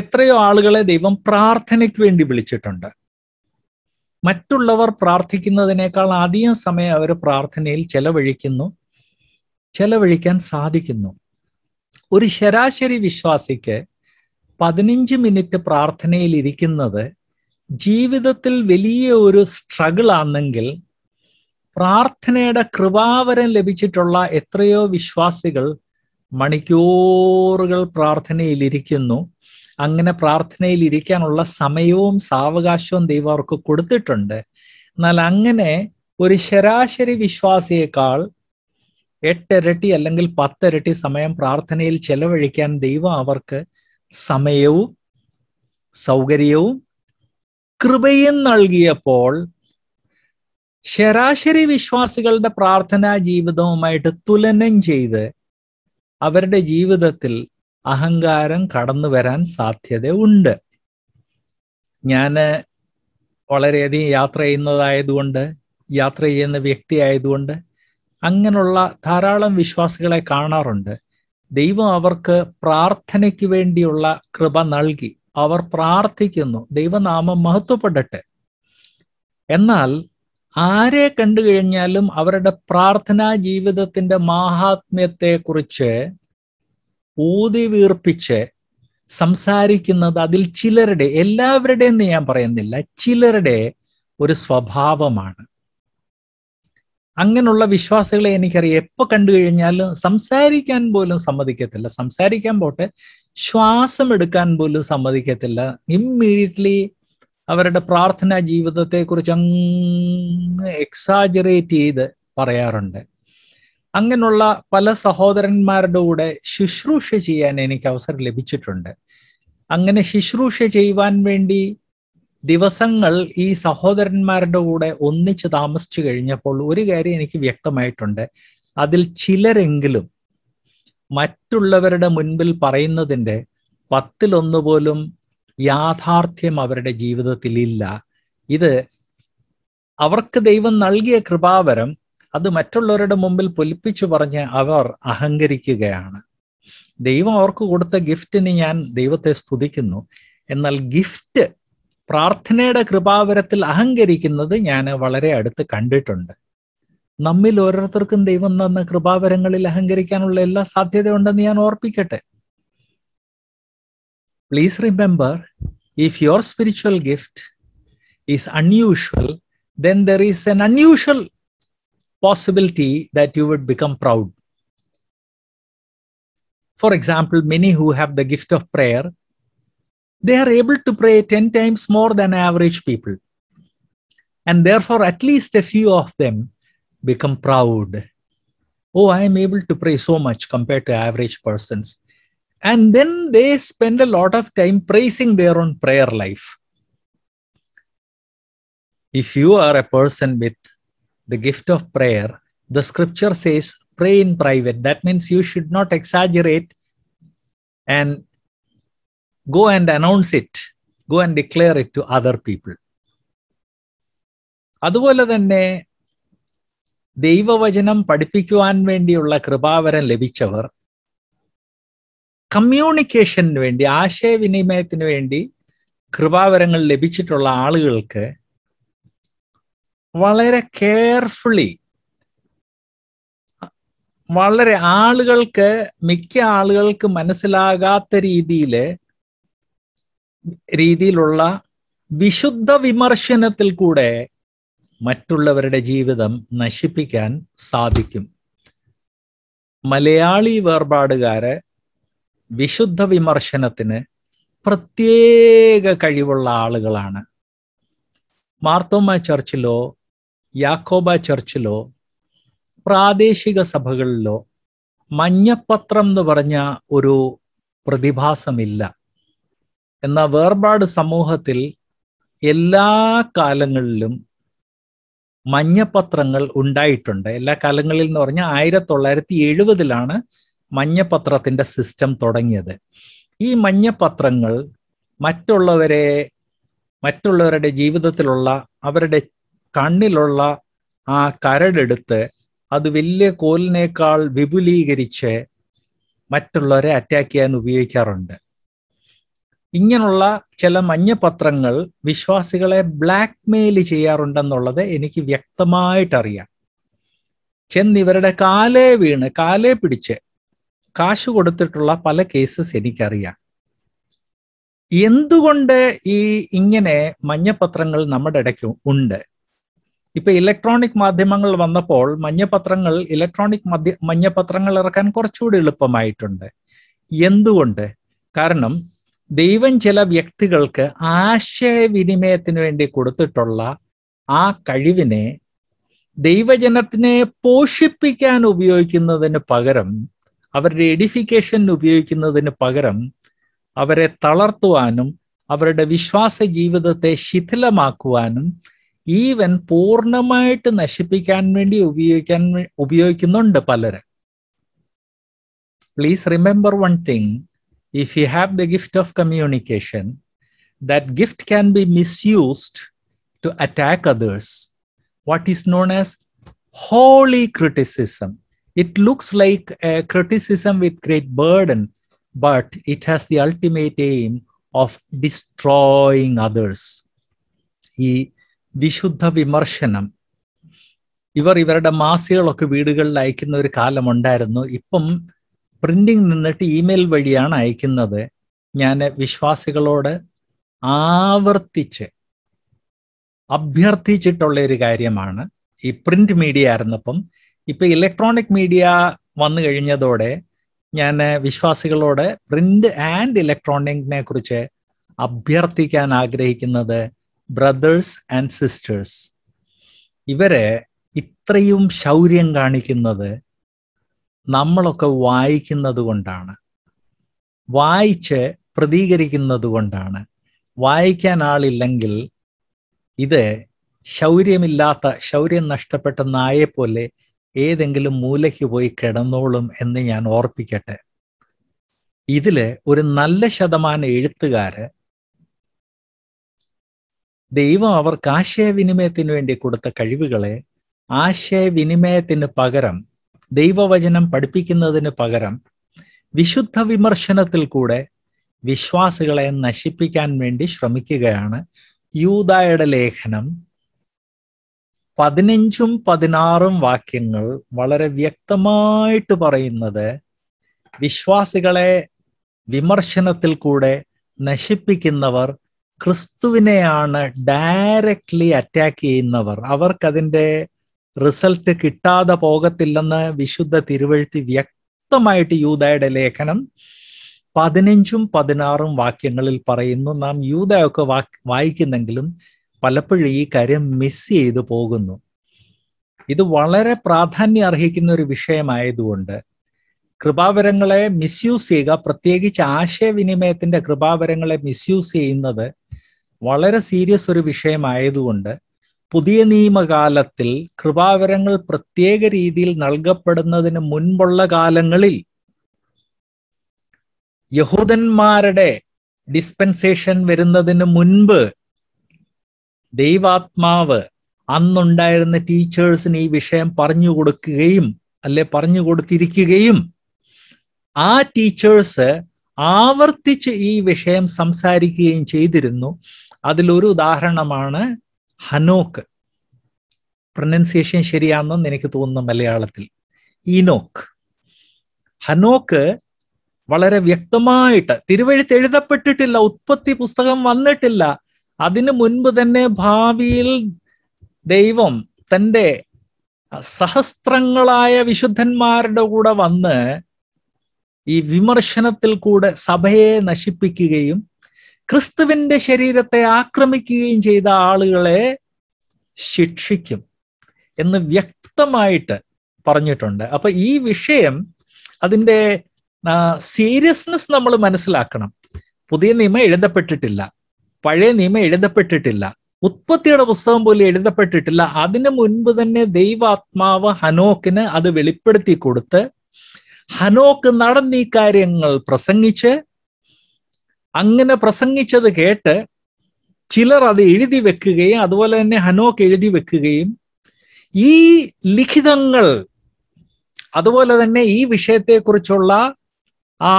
എത്രയോ ആളുകളെ ദൈവം പ്രാർത്ഥനയ്ക്ക് വേണ്ടി വിളിച്ചിട്ടുണ്ട് മറ്റുള്ളവർ പ്രാർത്ഥിക്കുന്നതിനേക്കാൾ അധികം സമയം അവർ പ്രാർത്ഥനയിൽ ചെലവഴിക്കുന്നു ചെലവഴിക്കാൻ സാധിക്കുന്നു ഒരു ശരാശരി വിശ്വാസിക്ക് പതിനഞ്ച് മിനിറ്റ് പ്രാർത്ഥനയിൽ ഇരിക്കുന്നത് ജീവിതത്തിൽ വലിയ ഒരു സ്ട്രഗിൾ ആണെങ്കിൽ പ്രാർത്ഥനയുടെ കൃപാവരം ലഭിച്ചിട്ടുള്ള എത്രയോ വിശ്വാസികൾ മണിക്കൂറുകൾ പ്രാർത്ഥനയിലിരിക്കുന്നു അങ്ങനെ പ്രാർത്ഥനയിലിരിക്കാനുള്ള സമയവും സാവകാശവും ദൈവം അവർക്ക് കൊടുത്തിട്ടുണ്ട് എന്നാൽ അങ്ങനെ ഒരു ശരാശരി വിശ്വാസിയേക്കാൾ എട്ടിരട്ടി അല്ലെങ്കിൽ പത്തിരട്ടി സമയം പ്രാർത്ഥനയിൽ ചെലവഴിക്കാൻ ദൈവം അവർക്ക് സമയവും സൗകര്യവും കൃപയും നൽകിയപ്പോൾ ശരാശരി വിശ്വാസികളുടെ പ്രാർത്ഥനാ ജീവിതവുമായിട്ട് തുലനം ചെയ്ത് അവരുടെ ജീവിതത്തിൽ അഹങ്കാരം കടന്നു വരാൻ സാധ്യത ഉണ്ട് ഞാന് വളരെയധികം യാത്ര ചെയ്യുന്നതായതുകൊണ്ട് യാത്ര ചെയ്യുന്ന വ്യക്തിയായതുകൊണ്ട് അങ്ങനെയുള്ള ധാരാളം വിശ്വാസികളെ കാണാറുണ്ട് ദൈവം അവർക്ക് പ്രാർത്ഥനയ്ക്ക് വേണ്ടിയുള്ള കൃപ നൽകി അവർ പ്രാർത്ഥിക്കുന്നു ദൈവനാമം മഹത്വപ്പെടട്ടെ എന്നാൽ ആരെ കണ്ടു കഴിഞ്ഞാലും അവരുടെ പ്രാർത്ഥനാ ജീവിതത്തിന്റെ കുറിച്ച് ഊതി വീർപ്പിച്ച് സംസാരിക്കുന്നത് അതിൽ ചിലരുടെ എല്ലാവരുടെയും എന്ന് ഞാൻ പറയുന്നില്ല ചിലരുടെ ഒരു സ്വഭാവമാണ് അങ്ങനെയുള്ള വിശ്വാസികളെ എനിക്കറിയാം എപ്പൊ കണ്ടു കഴിഞ്ഞാലും സംസാരിക്കാൻ പോലും സമ്മതിക്കത്തില്ല സംസാരിക്കാൻ പോട്ടെ ശ്വാസം എടുക്കാൻ പോലും സമ്മതിക്കത്തില്ല ഇമ്മീഡിയറ്റ്ലി അവരുടെ പ്രാർത്ഥനാ ജീവിതത്തെക്കുറിച്ച് അങ്ങ് എക്സാജറേറ്റ് ചെയ്ത് പറയാറുണ്ട് അങ്ങനെയുള്ള പല സഹോദരന്മാരുടെ കൂടെ ശുശ്രൂഷ ചെയ്യാൻ എനിക്ക് അവസരം ലഭിച്ചിട്ടുണ്ട് അങ്ങനെ ശുശ്രൂഷ ചെയ്യുവാൻ വേണ്ടി ദിവസങ്ങൾ ഈ സഹോദരന്മാരുടെ കൂടെ ഒന്നിച്ച് താമസിച്ചു കഴിഞ്ഞപ്പോൾ ഒരു കാര്യം എനിക്ക് വ്യക്തമായിട്ടുണ്ട് അതിൽ ചിലരെങ്കിലും മറ്റുള്ളവരുടെ മുൻപിൽ പറയുന്നതിൻ്റെ പത്തിലൊന്ന് പോലും യാഥാർത്ഥ്യം അവരുടെ ജീവിതത്തിലില്ല ഇത് അവർക്ക് ദൈവം നൽകിയ കൃപാവരം അത് മറ്റുള്ളവരുടെ മുമ്പിൽ പൊലിപ്പിച്ചു പറഞ്ഞ് അവർ അഹങ്കരിക്കുകയാണ് ദൈവം അവർക്ക് കൊടുത്ത ഗിഫ്റ്റിന് ഞാൻ ദൈവത്തെ സ്തുതിക്കുന്നു എന്നാൽ ഗിഫ്റ്റ് പ്രാർത്ഥനയുടെ കൃപാവരത്തിൽ അഹങ്കരിക്കുന്നത് ഞാൻ വളരെ അടുത്ത് കണ്ടിട്ടുണ്ട് നമ്മിൽ ഓരോരുത്തർക്കും ദൈവം തന്ന കൃപാവരങ്ങളിൽ അഹങ്കരിക്കാനുള്ള എല്ലാ സാധ്യതയുണ്ടെന്ന് ഞാൻ ഓർപ്പിക്കട്ടെ Please remember if your spiritual gift is unusual, then there is an unusual possibility that you would become proud. For example, many who have the gift of prayer, they are able to pray 10 times more than average people. And therefore, at least a few of them become proud. Oh, I am able to pray so much compared to average persons. And then they spend a lot of time praising their own prayer life. If you are a person with the gift of prayer, the scripture says pray in private. That means you should not exaggerate and go and announce it, go and declare it to other people. അതുപോലെ തന്നെ ദൈവവചനം പഠിപ്പിക്കുവാൻ വേണ്ടിയുള്ള കൃപാവരം ലഭിച്ചവർ കമ്മ്യൂണിക്കേഷന് വേണ്ടി ആശയവിനിമയത്തിന് വേണ്ടി കൃപാവരങ്ങൾ ലഭിച്ചിട്ടുള്ള ആളുകൾക്ക് വളരെ കെയർഫുള്ളി വളരെ ആളുകൾക്ക് മിക്ക ആളുകൾക്ക് മനസ്സിലാകാത്ത രീതിയിൽ രീതിയിലുള്ള വിശുദ്ധ വിമർശനത്തിൽ കൂടെ മറ്റുള്ളവരുടെ ജീവിതം നശിപ്പിക്കാൻ സാധിക്കും മലയാളി വേർപാടുകാരെ വിശുദ്ധ വിമർശനത്തിന് പ്രത്യേക കഴിവുള്ള ആളുകളാണ് മാർത്തോമ ചർച്ചിലോ യാക്കോബ ചർച്ചിലോ പ്രാദേശിക സഭകളിലോ മഞ്ഞപ്പത്രം എന്ന് പറഞ്ഞ ഒരു പ്രതിഭാസമില്ല എന്ന വേർപാട് സമൂഹത്തിൽ എല്ലാ കാലങ്ങളിലും മഞ്ഞപ്പത്രങ്ങൾ ഉണ്ടായിട്ടുണ്ട് എല്ലാ കാലങ്ങളിൽ എന്ന് പറഞ്ഞാൽ ആയിരത്തി തൊള്ളായിരത്തി എഴുപതിലാണ് മഞ്ഞപ്പത്രത്തിന്റെ സിസ്റ്റം തുടങ്ങിയത് ഈ മഞ്ഞപ്പത്രങ്ങൾ മറ്റുള്ളവരെ മറ്റുള്ളവരുടെ ജീവിതത്തിലുള്ള അവരുടെ കണ്ണിലുള്ള ആ കരടെടുത്ത് അത് വലിയ കോലിനേക്കാൾ വിപുലീകരിച്ച് മറ്റുള്ളവരെ അറ്റാക്ക് ചെയ്യാൻ ഉപയോഗിക്കാറുണ്ട് ഇങ്ങനെയുള്ള ചില മഞ്ഞപത്രങ്ങൾ വിശ്വാസികളെ ബ്ലാക്ക് മെയിൽ ചെയ്യാറുണ്ടെന്നുള്ളത് എനിക്ക് വ്യക്തമായിട്ടറിയാം ചെന്ന് ഇവരുടെ കാലേ വീണ് കാലേ പിടിച്ച് കാശ് കൊടുത്തിട്ടുള്ള പല കേസസ് എനിക്കറിയാം എന്തുകൊണ്ട് ഈ ഇങ്ങനെ മഞ്ഞപത്രങ്ങൾ നമ്മുടെ ഇടയ്ക്ക് ഉണ്ട് ഇപ്പൊ ഇലക്ട്രോണിക് മാധ്യമങ്ങൾ വന്നപ്പോൾ മഞ്ഞപത്രങ്ങൾ ഇലക്ട്രോണിക് മധ്യ മഞ്ഞപത്രങ്ങൾ ഇറക്കാൻ കുറച്ചുകൂടി എളുപ്പമായിട്ടുണ്ട് എന്തുകൊണ്ട് കാരണം ദൈവം ചില വ്യക്തികൾക്ക് ആശയവിനിമയത്തിന് വേണ്ടി കൊടുത്തിട്ടുള്ള ആ കഴിവിനെ ദൈവജനത്തിനെ പോഷിപ്പിക്കാൻ ഉപയോഗിക്കുന്നതിന് പകരം അവരുടെ എഡിഫിക്കേഷൻ ഉപയോഗിക്കുന്നതിന് പകരം അവരെ തളർത്തുവാനും അവരുടെ വിശ്വാസ ജീവിതത്തെ ശിഥിലമാക്കുവാനും ഈവൻ പൂർണ്ണമായിട്ട് നശിപ്പിക്കാൻ വേണ്ടി ഉപയോഗിക്കാൻ ഉപയോഗിക്കുന്നുണ്ട് പലരെ please remember one thing if you have the gift of communication that gift can be misused to attack others what is known as holy criticism It looks like a criticism with great burden, but it has the ultimate aim of destroying others. ഈ വിശുദ്ധ വിമർശനം ഇവർ ഇവരുടെ മാസികളൊക്കെ വീടുകളിൽ അയക്കുന്ന ഒരു കാലമുണ്ടായിരുന്നു ഇപ്പം പ്രിന്റിംഗ് നിന്നിട്ട് ഇമെയിൽ വഴിയാണ് അയക്കുന്നത് ഞാൻ വിശ്വാസികളോട് ആവർത്തിച്ച് അഭ്യർത്ഥിച്ചിട്ടുള്ള ഒരു കാര്യമാണ് ഈ പ്രിന്റ് മീഡിയ ആയിരുന്നപ്പം ഇപ്പൊ ഇലക്ട്രോണിക് മീഡിയ വന്നു കഴിഞ്ഞതോടെ ഞാൻ വിശ്വാസികളോട് പ്രിന്റ് ആൻഡ് ഇലക്ട്രോണിക്കിനെ കുറിച്ച് അഭ്യർത്ഥിക്കാൻ ആഗ്രഹിക്കുന്നത് ബ്രദേഴ്സ് ആൻഡ് സിസ്റ്റേഴ്സ് ഇവരെ ഇത്രയും ശൗര്യം കാണിക്കുന്നത് നമ്മളൊക്കെ വായിക്കുന്നത് കൊണ്ടാണ് വായിച്ച് പ്രതികരിക്കുന്നത് കൊണ്ടാണ് വായിക്കാൻ ആളില്ലെങ്കിൽ ഇത് ശൗര്യമില്ലാത്ത ശൗര്യം നഷ്ടപ്പെട്ട നായെ പോലെ ഏതെങ്കിലും മൂലയ്ക്ക് പോയി കിടന്നോളും എന്ന് ഞാൻ ഓർപ്പിക്കട്ടെ ഇതില് ഒരു നല്ല ശതമാനം എഴുത്തുകാര് ദൈവം അവർക്ക് ആശയവിനിമയത്തിന് വേണ്ടി കൊടുത്ത കഴിവുകളെ ആശയവിനിമയത്തിന് പകരം ദൈവവചനം പഠിപ്പിക്കുന്നതിന് പകരം വിശുദ്ധ വിമർശനത്തിൽ കൂടെ വിശ്വാസികളെ നശിപ്പിക്കാൻ വേണ്ടി ശ്രമിക്കുകയാണ് യൂതായുടെ ലേഖനം പതിനഞ്ചും പതിനാറും വാക്യങ്ങൾ വളരെ വ്യക്തമായിട്ട് പറയുന്നത് വിശ്വാസികളെ വിമർശനത്തിൽ കൂടെ നശിപ്പിക്കുന്നവർ ക്രിസ്തുവിനെയാണ് ഡയറക്ട്ലി അറ്റാക്ക് ചെയ്യുന്നവർ അവർക്കതിൻ്റെ റിസൾട്ട് കിട്ടാതെ പോകത്തില്ലെന്ന് വിശുദ്ധ തിരുവഴുത്തി വ്യക്തമായിട്ട് യൂതയുടെ ലേഖനം പതിനഞ്ചും പതിനാറും വാക്യങ്ങളിൽ പറയുന്നു നാം യൂതയൊക്കെ വായിക്കുന്നെങ്കിലും പലപ്പോഴും ഈ കാര്യം മിസ് ചെയ്തു പോകുന്നു ഇത് വളരെ പ്രാധാന്യം അർഹിക്കുന്ന ഒരു വിഷയമായതുകൊണ്ട് കൃപാവരങ്ങളെ മിസ്യൂസ് ചെയ്യുക പ്രത്യേകിച്ച് ആശയവിനിമയത്തിന്റെ കൃപാവരങ്ങളെ മിസ്യൂസ് ചെയ്യുന്നത് വളരെ സീരിയസ് ഒരു വിഷയമായതുകൊണ്ട് പുതിയ നിയമകാലത്തിൽ കൃപാവരങ്ങൾ പ്രത്യേക രീതിയിൽ നൽകപ്പെടുന്നതിന് മുൻപുള്ള കാലങ്ങളിൽ യഹൂദന്മാരുടെ ഡിസ്പെൻസേഷൻ വരുന്നതിന് മുൻപ് ദൈവാത്മാവ് അന്നുണ്ടായിരുന്ന ടീച്ചേഴ്സിന് ഈ വിഷയം പറഞ്ഞു കൊടുക്കുകയും അല്ലെ പറഞ്ഞു കൊടുത്തിരിക്കുകയും ആ ടീച്ചേഴ്സ് ആവർത്തിച്ച് ഈ വിഷയം സംസാരിക്കുകയും ചെയ്തിരുന്നു അതിലൊരു ഉദാഹരണമാണ് ഹനോക്ക് പ്രൊനൗൺസിയേഷൻ ശരിയാണെന്ന് എനിക്ക് തോന്നുന്നു മലയാളത്തിൽ ഇനോക്ക് ഹനോക്ക് വളരെ വ്യക്തമായിട്ട് തിരുവഴുത്ത് എഴുതപ്പെട്ടിട്ടില്ല ഉത്പത്തി പുസ്തകം വന്നിട്ടില്ല അതിനു മുൻപ് തന്നെ ഭാവിയിൽ ദൈവം തൻ്റെ സഹസ്രങ്ങളായ വിശുദ്ധന്മാരുടെ കൂടെ വന്ന് ഈ വിമർശനത്തിൽ കൂടെ സഭയെ നശിപ്പിക്കുകയും ക്രിസ്തുവിന്റെ ശരീരത്തെ ആക്രമിക്കുകയും ചെയ്ത ആളുകളെ ശിക്ഷിക്കും എന്ന് വ്യക്തമായിട്ട് പറഞ്ഞിട്ടുണ്ട് അപ്പൊ ഈ വിഷയം അതിൻ്റെ സീരിയസ്നെസ് നമ്മൾ മനസ്സിലാക്കണം പുതിയ നിയമം എഴുതപ്പെട്ടിട്ടില്ല പഴയ നിയമം എഴുതപ്പെട്ടിട്ടില്ല ഉത്പത്തിയുടെ പുസ്തകം പോലും എഴുതപ്പെട്ടിട്ടില്ല അതിനു മുൻപ് തന്നെ ദൈവാത്മാവ് ഹനോക്കിന് അത് വെളിപ്പെടുത്തി കൊടുത്ത് ഹനോക്ക് നടന്നീ കാര്യങ്ങൾ പ്രസംഗിച്ച് അങ്ങനെ പ്രസംഗിച്ചത് കേട്ട് ചിലർ അത് എഴുതി വെക്കുകയും അതുപോലെ തന്നെ ഹനോക്ക് എഴുതി വെക്കുകയും ഈ ലിഖിതങ്ങൾ അതുപോലെ തന്നെ ഈ വിഷയത്തെക്കുറിച്ചുള്ള ആ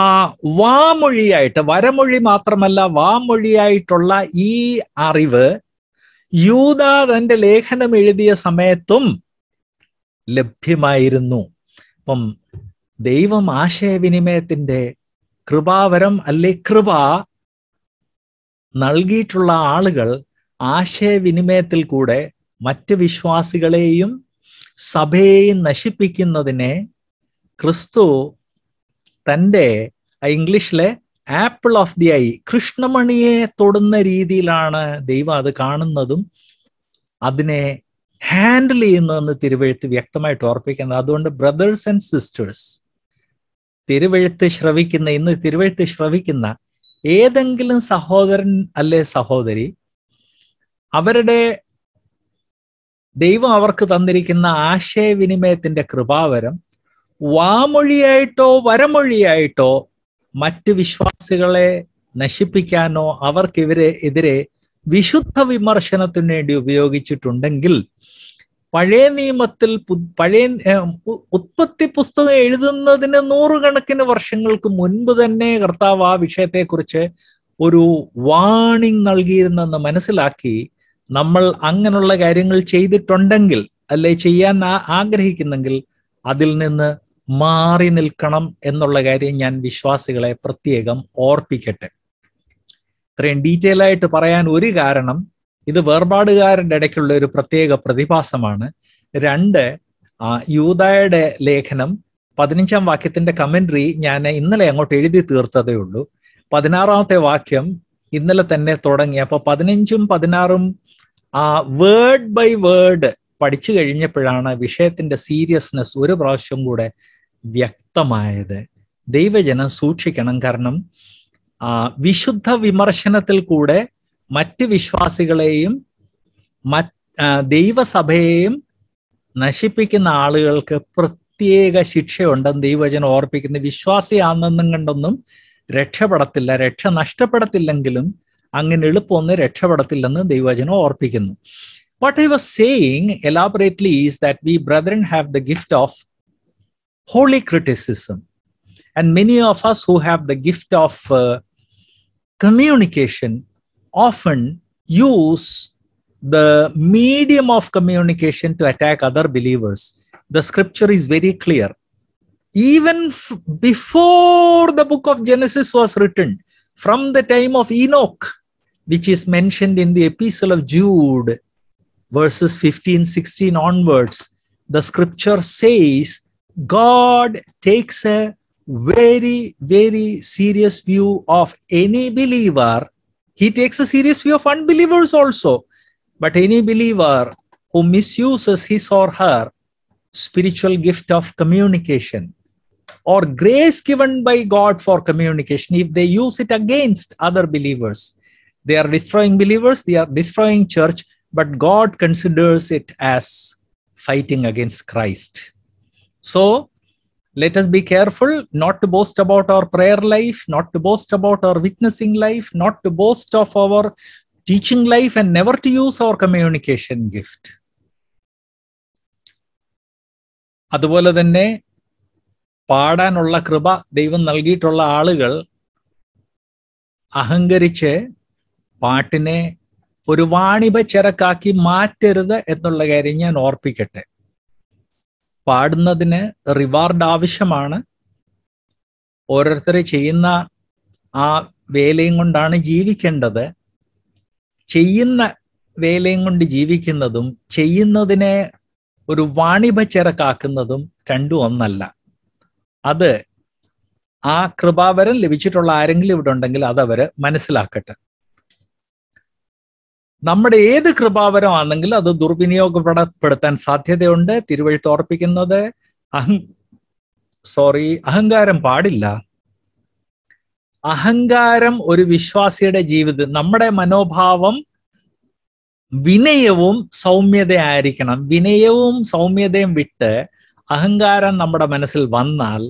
വാമൊഴിയായിട്ട് വരമൊഴി മാത്രമല്ല വാമൊഴിയായിട്ടുള്ള ഈ അറിവ് യൂത തന്റെ ലേഖനം എഴുതിയ സമയത്തും ലഭ്യമായിരുന്നു അപ്പം ദൈവം ആശയവിനിമയത്തിന്റെ കൃപാവരം അല്ലെ കൃപ നൽകിയിട്ടുള്ള ആളുകൾ ആശയവിനിമയത്തിൽ കൂടെ മറ്റ് വിശ്വാസികളെയും സഭയെയും നശിപ്പിക്കുന്നതിനെ ക്രിസ്തു തന്റെ ഇംഗ്ലീഷിലെ ആപ്പിൾ ഓഫ് ദി ഐ കൃഷ്ണമണിയെ തൊടുന്ന രീതിയിലാണ് ദൈവം അത് കാണുന്നതും അതിനെ ഹാൻഡിൽ ചെയ്യുന്നതെന്ന് തിരുവഴുത്ത് വ്യക്തമായിട്ട് ഓർപ്പിക്കുന്നത് അതുകൊണ്ട് ബ്രദേഴ്സ് ആൻഡ് സിസ്റ്റേഴ്സ് തിരുവഴുത്ത് ശ്രവിക്കുന്ന ഇന്ന് തിരുവഴുത്ത് ശ്രവിക്കുന്ന ഏതെങ്കിലും സഹോദരൻ അല്ലെ സഹോദരി അവരുടെ ദൈവം അവർക്ക് തന്നിരിക്കുന്ന ആശയവിനിമയത്തിന്റെ കൃപാവരം വാമൊഴിയായിട്ടോ വരമൊഴിയായിട്ടോ മറ്റ് വിശ്വാസികളെ നശിപ്പിക്കാനോ അവർക്കിവരെ എതിരെ വിശുദ്ധ വിമർശനത്തിന് വേണ്ടി ഉപയോഗിച്ചിട്ടുണ്ടെങ്കിൽ പഴയ നിയമത്തിൽ പഴയ ഉത്പത്തി പുസ്തകം എഴുതുന്നതിന് നൂറുകണക്കിന് വർഷങ്ങൾക്ക് മുൻപ് തന്നെ കർത്താവ് ആ വിഷയത്തെക്കുറിച്ച് ഒരു വാണിംഗ് നൽകിയിരുന്നെന്ന് മനസ്സിലാക്കി നമ്മൾ അങ്ങനെയുള്ള കാര്യങ്ങൾ ചെയ്തിട്ടുണ്ടെങ്കിൽ അല്ലെ ചെയ്യാൻ ആഗ്രഹിക്കുന്നെങ്കിൽ അതിൽ നിന്ന് മാറി നിൽക്കണം എന്നുള്ള കാര്യം ഞാൻ വിശ്വാസികളെ പ്രത്യേകം ഓർപ്പിക്കട്ടെ ഇത്രയും ഡീറ്റെയിൽ ആയിട്ട് പറയാൻ ഒരു കാരണം ഇത് വേർപാടുകാരൻ്റെ ഇടയ്ക്കുള്ള ഒരു പ്രത്യേക പ്രതിഭാസമാണ് രണ്ട് യൂതായുടെ ലേഖനം പതിനഞ്ചാം വാക്യത്തിന്റെ കമന്ററി ഞാൻ ഇന്നലെ അങ്ങോട്ട് എഴുതി തീർത്തതേ ഉള്ളൂ പതിനാറാമത്തെ വാക്യം ഇന്നലെ തന്നെ തുടങ്ങി അപ്പോൾ പതിനഞ്ചും പതിനാറും ആ വേർഡ് ബൈ വേർഡ് പഠിച്ചു കഴിഞ്ഞപ്പോഴാണ് വിഷയത്തിന്റെ സീരിയസ്നെസ് ഒരു പ്രാവശ്യം കൂടെ വ്യക്തമായത് ദൈവജനം സൂക്ഷിക്കണം കാരണം വിശുദ്ധ വിമർശനത്തിൽ കൂടെ മറ്റ് വിശ്വാസികളെയും ദൈവസഭയെയും നശിപ്പിക്കുന്ന ആളുകൾക്ക് പ്രത്യേക ശിക്ഷയുണ്ടെന്ന് ദൈവജനം ഓർപ്പിക്കുന്ന വിശ്വാസിയാണെന്നും കണ്ടൊന്നും രക്ഷപ്പെടത്തില്ല രക്ഷ നഷ്ടപ്പെടത്തില്ലെങ്കിലും അങ്ങനെ എളുപ്പമൊന്നും രക്ഷപ്പെടത്തില്ലെന്ന് ദൈവജനം ഓർപ്പിക്കുന്നു what I was saying elaborately is that we brethren have the gift of holy criticism. And many of us who have the gift of uh, communication often use the medium of communication to attack other believers. The scripture is very clear. Even f- before the book of Genesis was written, from the time of Enoch, which is mentioned in the epistle of Jude, verses 15, 16 onwards, the scripture says God takes a very, very serious view of any believer. He takes a serious view of unbelievers also. But any believer who misuses his or her spiritual gift of communication or grace given by God for communication, if they use it against other believers, they are destroying believers, they are destroying church, but God considers it as fighting against Christ. So let us be careful not to boast about our prayer life, not to boast about our witnessing life, not to boast of our teaching life, and never to use our communication gift. അതുപോലെ തന്നെ പാടാനുള്ള കൃപ ദൈവം നൽകിയിട്ടുള്ള ആളുകൾ അഹങ്കരിച്ച് പാട്ടിനെ ഒരു വാണിഭ ചരക്കാക്കി മാറ്റരുത് എന്നുള്ള കാര്യം ഞാൻ ഓർപ്പിക്കട്ടെ പാടുന്നതിന് റിവാർഡ് ആവശ്യമാണ് ഓരോരുത്തരെ ചെയ്യുന്ന ആ വേലയും കൊണ്ടാണ് ജീവിക്കേണ്ടത് ചെയ്യുന്ന വേലയും കൊണ്ട് ജീവിക്കുന്നതും ചെയ്യുന്നതിനെ ഒരു വാണിഭച്ചിറക്കാക്കുന്നതും രണ്ടു ഒന്നല്ല അത് ആ കൃപാവരം ലഭിച്ചിട്ടുള്ള ആരെങ്കിലും ഇവിടെ ഉണ്ടെങ്കിൽ അതവര് മനസ്സിലാക്കട്ടെ നമ്മുടെ ഏത് കൃപാവരമാണെങ്കിലും അത് ദുർവിനിയോഗപ്പെടുത്താൻ സാധ്യതയുണ്ട് തിരുവഴുത്ത് ഓർപ്പിക്കുന്നത് അഹ് സോറി അഹങ്കാരം പാടില്ല അഹങ്കാരം ഒരു വിശ്വാസിയുടെ ജീവിതം നമ്മുടെ മനോഭാവം വിനയവും സൗമ്യതയായിരിക്കണം വിനയവും സൗമ്യതയും വിട്ട് അഹങ്കാരം നമ്മുടെ മനസ്സിൽ വന്നാൽ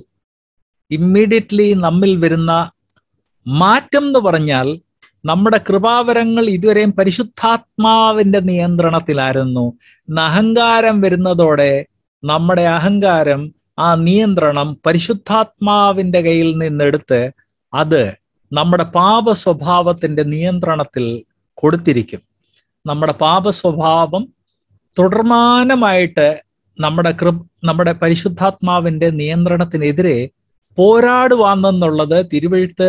ഇമ്മീഡിയറ്റ്ലി നമ്മിൽ വരുന്ന മാറ്റം എന്ന് പറഞ്ഞാൽ നമ്മുടെ കൃപാവരങ്ങൾ ഇതുവരെയും പരിശുദ്ധാത്മാവിന്റെ നിയന്ത്രണത്തിലായിരുന്നു അഹങ്കാരം വരുന്നതോടെ നമ്മുടെ അഹങ്കാരം ആ നിയന്ത്രണം പരിശുദ്ധാത്മാവിന്റെ കയ്യിൽ നിന്നെടുത്ത് അത് നമ്മുടെ പാപ സ്വഭാവത്തിന്റെ നിയന്ത്രണത്തിൽ കൊടുത്തിരിക്കും നമ്മുടെ പാപ സ്വഭാവം തുടർമാനമായിട്ട് നമ്മുടെ കൃ നമ്മുടെ പരിശുദ്ധാത്മാവിന്റെ നിയന്ത്രണത്തിനെതിരെ പോരാടുവാന്നെന്നുള്ളത് തിരുവഴുത്ത്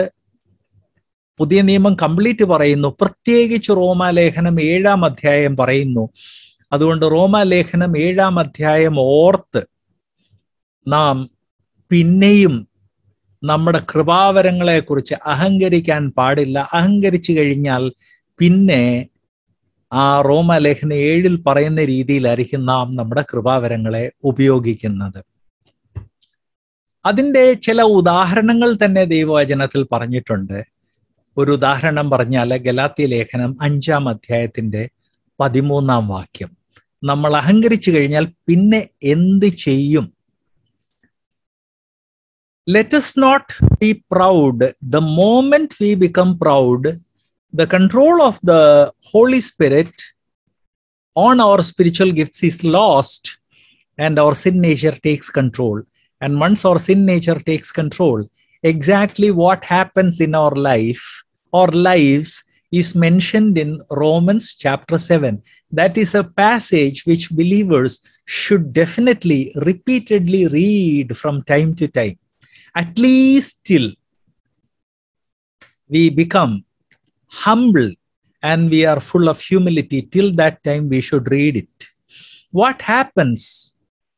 പുതിയ നിയമം കംപ്ലീറ്റ് പറയുന്നു പ്രത്യേകിച്ച് റോമാലേഖനം ഏഴാം അധ്യായം പറയുന്നു അതുകൊണ്ട് റോമാലേഖനം ഏഴാം അധ്യായം ഓർത്ത് നാം പിന്നെയും നമ്മുടെ കൃപാവരങ്ങളെക്കുറിച്ച് അഹങ്കരിക്കാൻ പാടില്ല അഹങ്കരിച്ചു കഴിഞ്ഞാൽ പിന്നെ ആ റോമാലേഖന ഏഴിൽ പറയുന്ന രീതിയിലായിരിക്കും നാം നമ്മുടെ കൃപാവരങ്ങളെ ഉപയോഗിക്കുന്നത് അതിൻ്റെ ചില ഉദാഹരണങ്ങൾ തന്നെ ദൈവവചനത്തിൽ പറഞ്ഞിട്ടുണ്ട് ഒരു ഉദാഹരണം പറഞ്ഞാൽ ഗലാത്തി ലേഖനം അഞ്ചാം അധ്യായത്തിന്റെ പതിമൂന്നാം വാക്യം നമ്മൾ അഹങ്കരിച്ചു കഴിഞ്ഞാൽ പിന്നെ എന്ത് ചെയ്യും let us not be proud the moment we become proud the control of the holy spirit on our spiritual gifts is lost and our sin nature takes control and once our sin nature takes control exactly what happens in our life or lives is mentioned in Romans chapter 7. That is a passage which believers should definitely repeatedly read from time to time, at least till we become humble and we are full of humility. Till that time, we should read it. What happens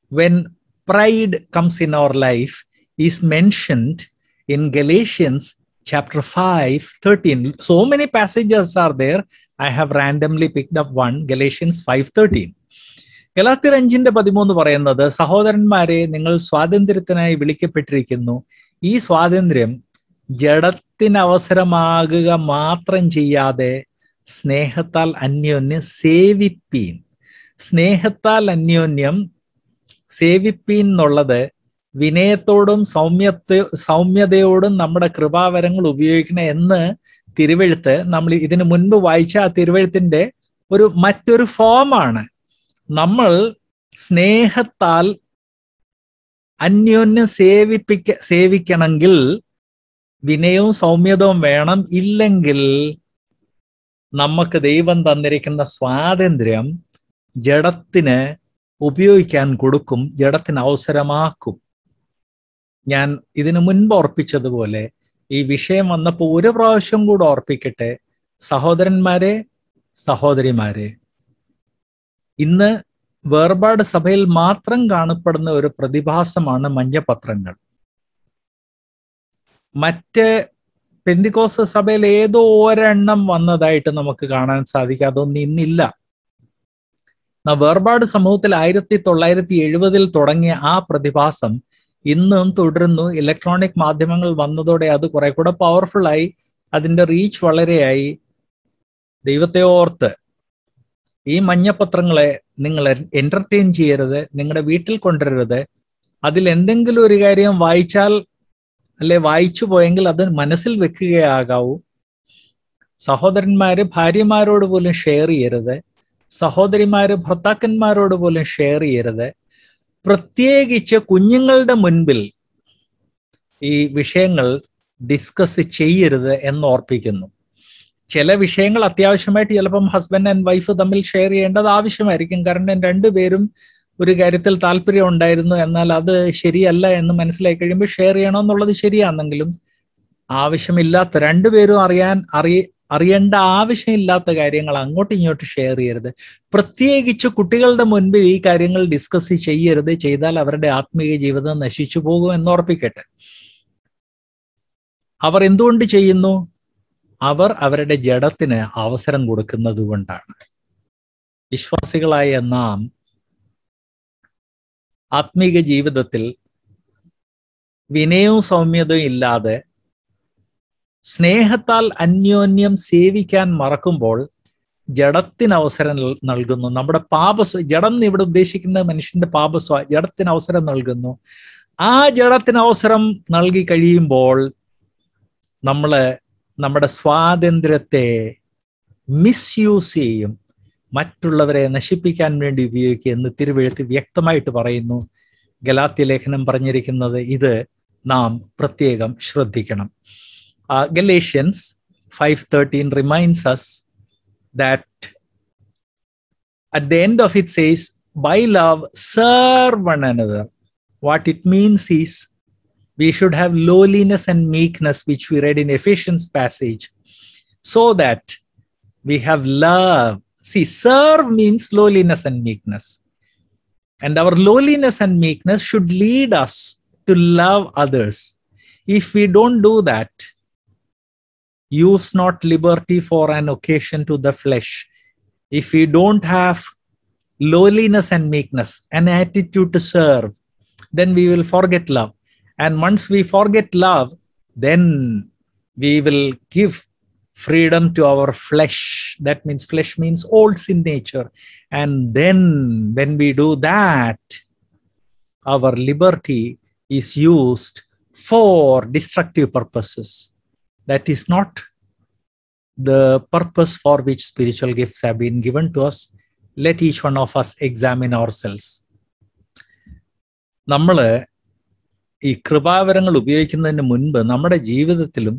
when pride comes in our life is mentioned in Galatians chapter 5, 13. So many passages are there. I have randomly picked up one, Galatians 5, 13. ഗലാത്തിർ അഞ്ചിന്റെ പതിമൂന്ന് പറയുന്നത് സഹോദരന്മാരെ നിങ്ങൾ സ്വാതന്ത്ര്യത്തിനായി വിളിക്കപ്പെട്ടിരിക്കുന്നു ഈ സ്വാതന്ത്ര്യം ജഡത്തിന് അവസരമാകുക മാത്രം ചെയ്യാതെ സ്നേഹത്താൽ അന്യോന്യം സേവിപ്പീൻ സ്നേഹത്താൽ അന്യോന്യം സേവിപ്പീൻ എന്നുള്ളത് വിനയത്തോടും സൗമ്യത്തെ സൗമ്യതയോടും നമ്മുടെ കൃപാവരങ്ങൾ ഉപയോഗിക്കണം എന്ന് തിരുവെഴുത്ത് നമ്മൾ ഇതിനു മുൻപ് വായിച്ച ആ തിരുവെഴുത്തിന്റെ ഒരു മറ്റൊരു ഫോമാണ് നമ്മൾ സ്നേഹത്താൽ അന്യോന്യം സേവിപ്പിക്ക സേവിക്കണമെങ്കിൽ വിനയവും സൗമ്യതവും വേണം ഇല്ലെങ്കിൽ നമുക്ക് ദൈവം തന്നിരിക്കുന്ന സ്വാതന്ത്ര്യം ജഡത്തിന് ഉപയോഗിക്കാൻ കൊടുക്കും ജഡത്തിന് അവസരമാക്കും ഞാൻ ഇതിനു മുൻപ് ഓർപ്പിച്ചതുപോലെ ഈ വിഷയം വന്നപ്പോൾ ഒരു പ്രാവശ്യം കൂടെ ഓർപ്പിക്കട്ടെ സഹോദരന്മാരെ സഹോദരിമാരെ ഇന്ന് വേർപാട് സഭയിൽ മാത്രം കാണപ്പെടുന്ന ഒരു പ്രതിഭാസമാണ് മഞ്ഞപത്രങ്ങൾ മറ്റ് പെന്തിക്കോസ് സഭയിൽ ഏതോ ഒരെണ്ണം വന്നതായിട്ട് നമുക്ക് കാണാൻ സാധിക്കാതൊന്നും ഇന്നില്ല വേർപാട് സമൂഹത്തിൽ ആയിരത്തി തൊള്ളായിരത്തി എഴുപതിൽ തുടങ്ങിയ ആ പ്രതിഭാസം ഇന്നും തുടരുന്നു ഇലക്ട്രോണിക് മാധ്യമങ്ങൾ വന്നതോടെ അത് കുറെ കൂടെ പവർഫുൾ ആയി അതിന്റെ റീച്ച് വളരെയായി ദൈവത്തെ ഓർത്ത് ഈ മഞ്ഞപ്പത്രങ്ങളെ നിങ്ങൾ എന്റർടൈൻ ചെയ്യരുത് നിങ്ങളുടെ വീട്ടിൽ കൊണ്ടുവരരുത് അതിൽ എന്തെങ്കിലും ഒരു കാര്യം വായിച്ചാൽ അല്ലെ വായിച്ചു പോയെങ്കിൽ അത് മനസ്സിൽ വെക്കുകയാകാവൂ സഹോദരന്മാര് ഭാര്യമാരോട് പോലും ഷെയർ ചെയ്യരുത് സഹോദരിമാര് ഭർത്താക്കന്മാരോട് പോലും ഷെയർ ചെയ്യരുത് പ്രത്യേകിച്ച് കുഞ്ഞുങ്ങളുടെ മുൻപിൽ ഈ വിഷയങ്ങൾ ഡിസ്കസ് ചെയ്യരുത് ഓർപ്പിക്കുന്നു ചില വിഷയങ്ങൾ അത്യാവശ്യമായിട്ട് ചിലപ്പം ഹസ്ബൻഡ് ആൻഡ് വൈഫ് തമ്മിൽ ഷെയർ ചെയ്യേണ്ടത് ആവശ്യമായിരിക്കും കാരണം രണ്ടുപേരും ഒരു കാര്യത്തിൽ താല്പര്യം ഉണ്ടായിരുന്നു എന്നാൽ അത് ശരിയല്ല എന്ന് മനസ്സിലായി കഴിയുമ്പോൾ ഷെയർ ചെയ്യണമെന്നുള്ളത് ശരിയാണെങ്കിലും ആവശ്യമില്ലാത്ത രണ്ടുപേരും അറിയാൻ അറി അറിയേണ്ട ആവശ്യമില്ലാത്ത കാര്യങ്ങൾ അങ്ങോട്ടും ഇങ്ങോട്ടും ഷെയർ ചെയ്യരുത് പ്രത്യേകിച്ച് കുട്ടികളുടെ മുൻപിൽ ഈ കാര്യങ്ങൾ ഡിസ്കസ് ചെയ്യരുത് ചെയ്താൽ അവരുടെ ആത്മീയ ജീവിതം നശിച്ചു പോകും എന്ന് ഉറപ്പിക്കട്ടെ അവർ എന്തുകൊണ്ട് ചെയ്യുന്നു അവർ അവരുടെ ജഡത്തിന് അവസരം കൊടുക്കുന്നത് കൊണ്ടാണ് വിശ്വാസികളായ നാം ആത്മീക ജീവിതത്തിൽ വിനയവും സൗമ്യതയും ഇല്ലാതെ സ്നേഹത്താൽ അന്യോന്യം സേവിക്കാൻ മറക്കുമ്പോൾ ജഡത്തിന് അവസരം നൽകുന്നു നമ്മുടെ പാപസ്വ ജഡം എന്ന് ഇവിടെ ഉദ്ദേശിക്കുന്ന മനുഷ്യന്റെ പാപസ്വ ജഡത്തിന് അവസരം നൽകുന്നു ആ ജഡത്തിന് അവസരം നൽകി കഴിയുമ്പോൾ നമ്മള് നമ്മുടെ സ്വാതന്ത്ര്യത്തെ മിസ്യൂസ് ചെയ്യും മറ്റുള്ളവരെ നശിപ്പിക്കാൻ വേണ്ടി ഉപയോഗിക്കുക എന്ന് തിരുവെഴുത്ത് വ്യക്തമായിട്ട് പറയുന്നു ഗലാത്തി ലേഖനം പറഞ്ഞിരിക്കുന്നത് ഇത് നാം പ്രത്യേകം ശ്രദ്ധിക്കണം uh, galatians 5.13 reminds us that at the end of it says by love serve one another what it means is we should have lowliness and meekness which we read in ephesians passage so that we have love see serve means lowliness and meekness and our lowliness and meekness should lead us to love others if we don't do that use not liberty for an occasion to the flesh. If we don't have lowliness and meekness, an attitude to serve, then we will forget love. And once we forget love, then we will give freedom to our flesh. That means flesh means old sin nature. And then when we do that, our liberty is used for destructive purposes that is not the purpose for which spiritual gifts have been given to us. Let each one of us examine ourselves. നമ്മൾ ഈ കൃപാവരങ്ങൾ ഉപയോഗിക്കുന്നതിന് മുൻപ് നമ്മുടെ ജീവിതത്തിലും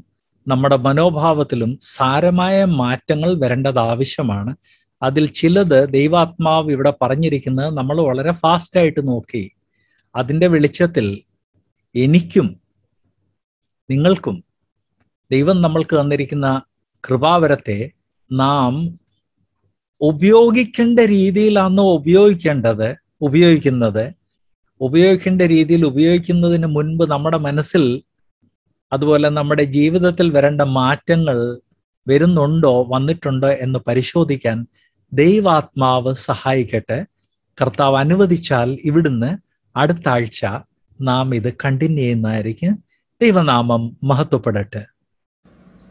നമ്മുടെ മനോഭാവത്തിലും സാരമായ മാറ്റങ്ങൾ വരേണ്ടത് ആവശ്യമാണ് അതിൽ ചിലത് ദൈവാത്മാവ് ഇവിടെ പറഞ്ഞിരിക്കുന്നത് നമ്മൾ വളരെ ഫാസ്റ്റായിട്ട് നോക്കി അതിൻ്റെ വെളിച്ചത്തിൽ എനിക്കും നിങ്ങൾക്കും ദൈവം നമ്മൾക്ക് തന്നിരിക്കുന്ന കൃപാവരത്തെ നാം ഉപയോഗിക്കേണ്ട രീതിയിലാണ് ഉപയോഗിക്കേണ്ടത് ഉപയോഗിക്കുന്നത് ഉപയോഗിക്കേണ്ട രീതിയിൽ ഉപയോഗിക്കുന്നതിന് മുൻപ് നമ്മുടെ മനസ്സിൽ അതുപോലെ നമ്മുടെ ജീവിതത്തിൽ വരേണ്ട മാറ്റങ്ങൾ വരുന്നുണ്ടോ വന്നിട്ടുണ്ടോ എന്ന് പരിശോധിക്കാൻ ദൈവാത്മാവ് സഹായിക്കട്ടെ കർത്താവ് അനുവദിച്ചാൽ ഇവിടുന്ന് അടുത്ത ആഴ്ച നാം ഇത് കണ്ടിന്യൂ ചെയ്യുന്നതായിരിക്കും ദൈവനാമം മഹത്വപ്പെടട്ടെ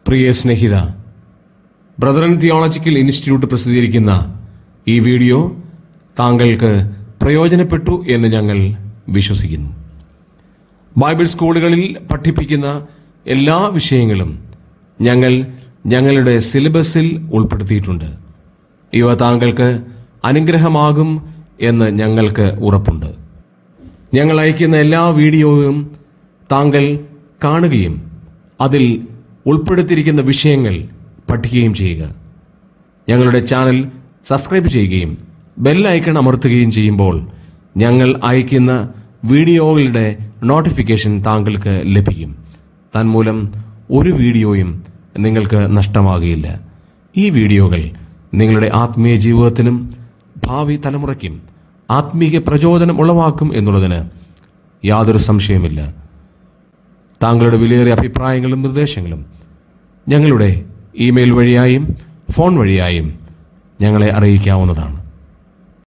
പ്രിയ സ്നേഹിത ബ്രദറൻ തിയോളജിക്കൽ ഇൻസ്റ്റിറ്റ്യൂട്ട് പ്രസിദ്ധീകരിക്കുന്ന ഈ വീഡിയോ താങ്കൾക്ക് പ്രയോജനപ്പെട്ടു എന്ന് ഞങ്ങൾ വിശ്വസിക്കുന്നു ബൈബിൾ സ്കൂളുകളിൽ പഠിപ്പിക്കുന്ന എല്ലാ വിഷയങ്ങളും ഞങ്ങൾ ഞങ്ങളുടെ സിലബസിൽ ഉൾപ്പെടുത്തിയിട്ടുണ്ട് ഇവ താങ്കൾക്ക് അനുഗ്രഹമാകും എന്ന് ഞങ്ങൾക്ക് ഉറപ്പുണ്ട് ഞങ്ങൾ അയക്കുന്ന എല്ലാ വീഡിയോയും താങ്കൾ കാണുകയും അതിൽ ഉൾപ്പെടുത്തിയിരിക്കുന്ന വിഷയങ്ങൾ പഠിക്കുകയും ചെയ്യുക ഞങ്ങളുടെ ചാനൽ സബ്സ്ക്രൈബ് ചെയ്യുകയും ബെൽ ഐക്കൺ അമർത്തുകയും ചെയ്യുമ്പോൾ ഞങ്ങൾ അയക്കുന്ന വീഡിയോകളുടെ നോട്ടിഫിക്കേഷൻ താങ്കൾക്ക് ലഭിക്കും തന്മൂലം ഒരു വീഡിയോയും നിങ്ങൾക്ക് നഷ്ടമാകുകയില്ല ഈ വീഡിയോകൾ നിങ്ങളുടെ ആത്മീയ ജീവിതത്തിനും ഭാവി തലമുറയ്ക്കും ആത്മീയ പ്രചോദനം ഉളവാക്കും എന്നുള്ളതിന് യാതൊരു സംശയമില്ല താങ്കളുടെ വിലയേറിയ അഭിപ്രായങ്ങളും നിർദ്ദേശങ്ങളും ഞങ്ങളുടെ ഇമെയിൽ വഴിയായും ഫോൺ വഴിയായും ഞങ്ങളെ അറിയിക്കാവുന്നതാണ്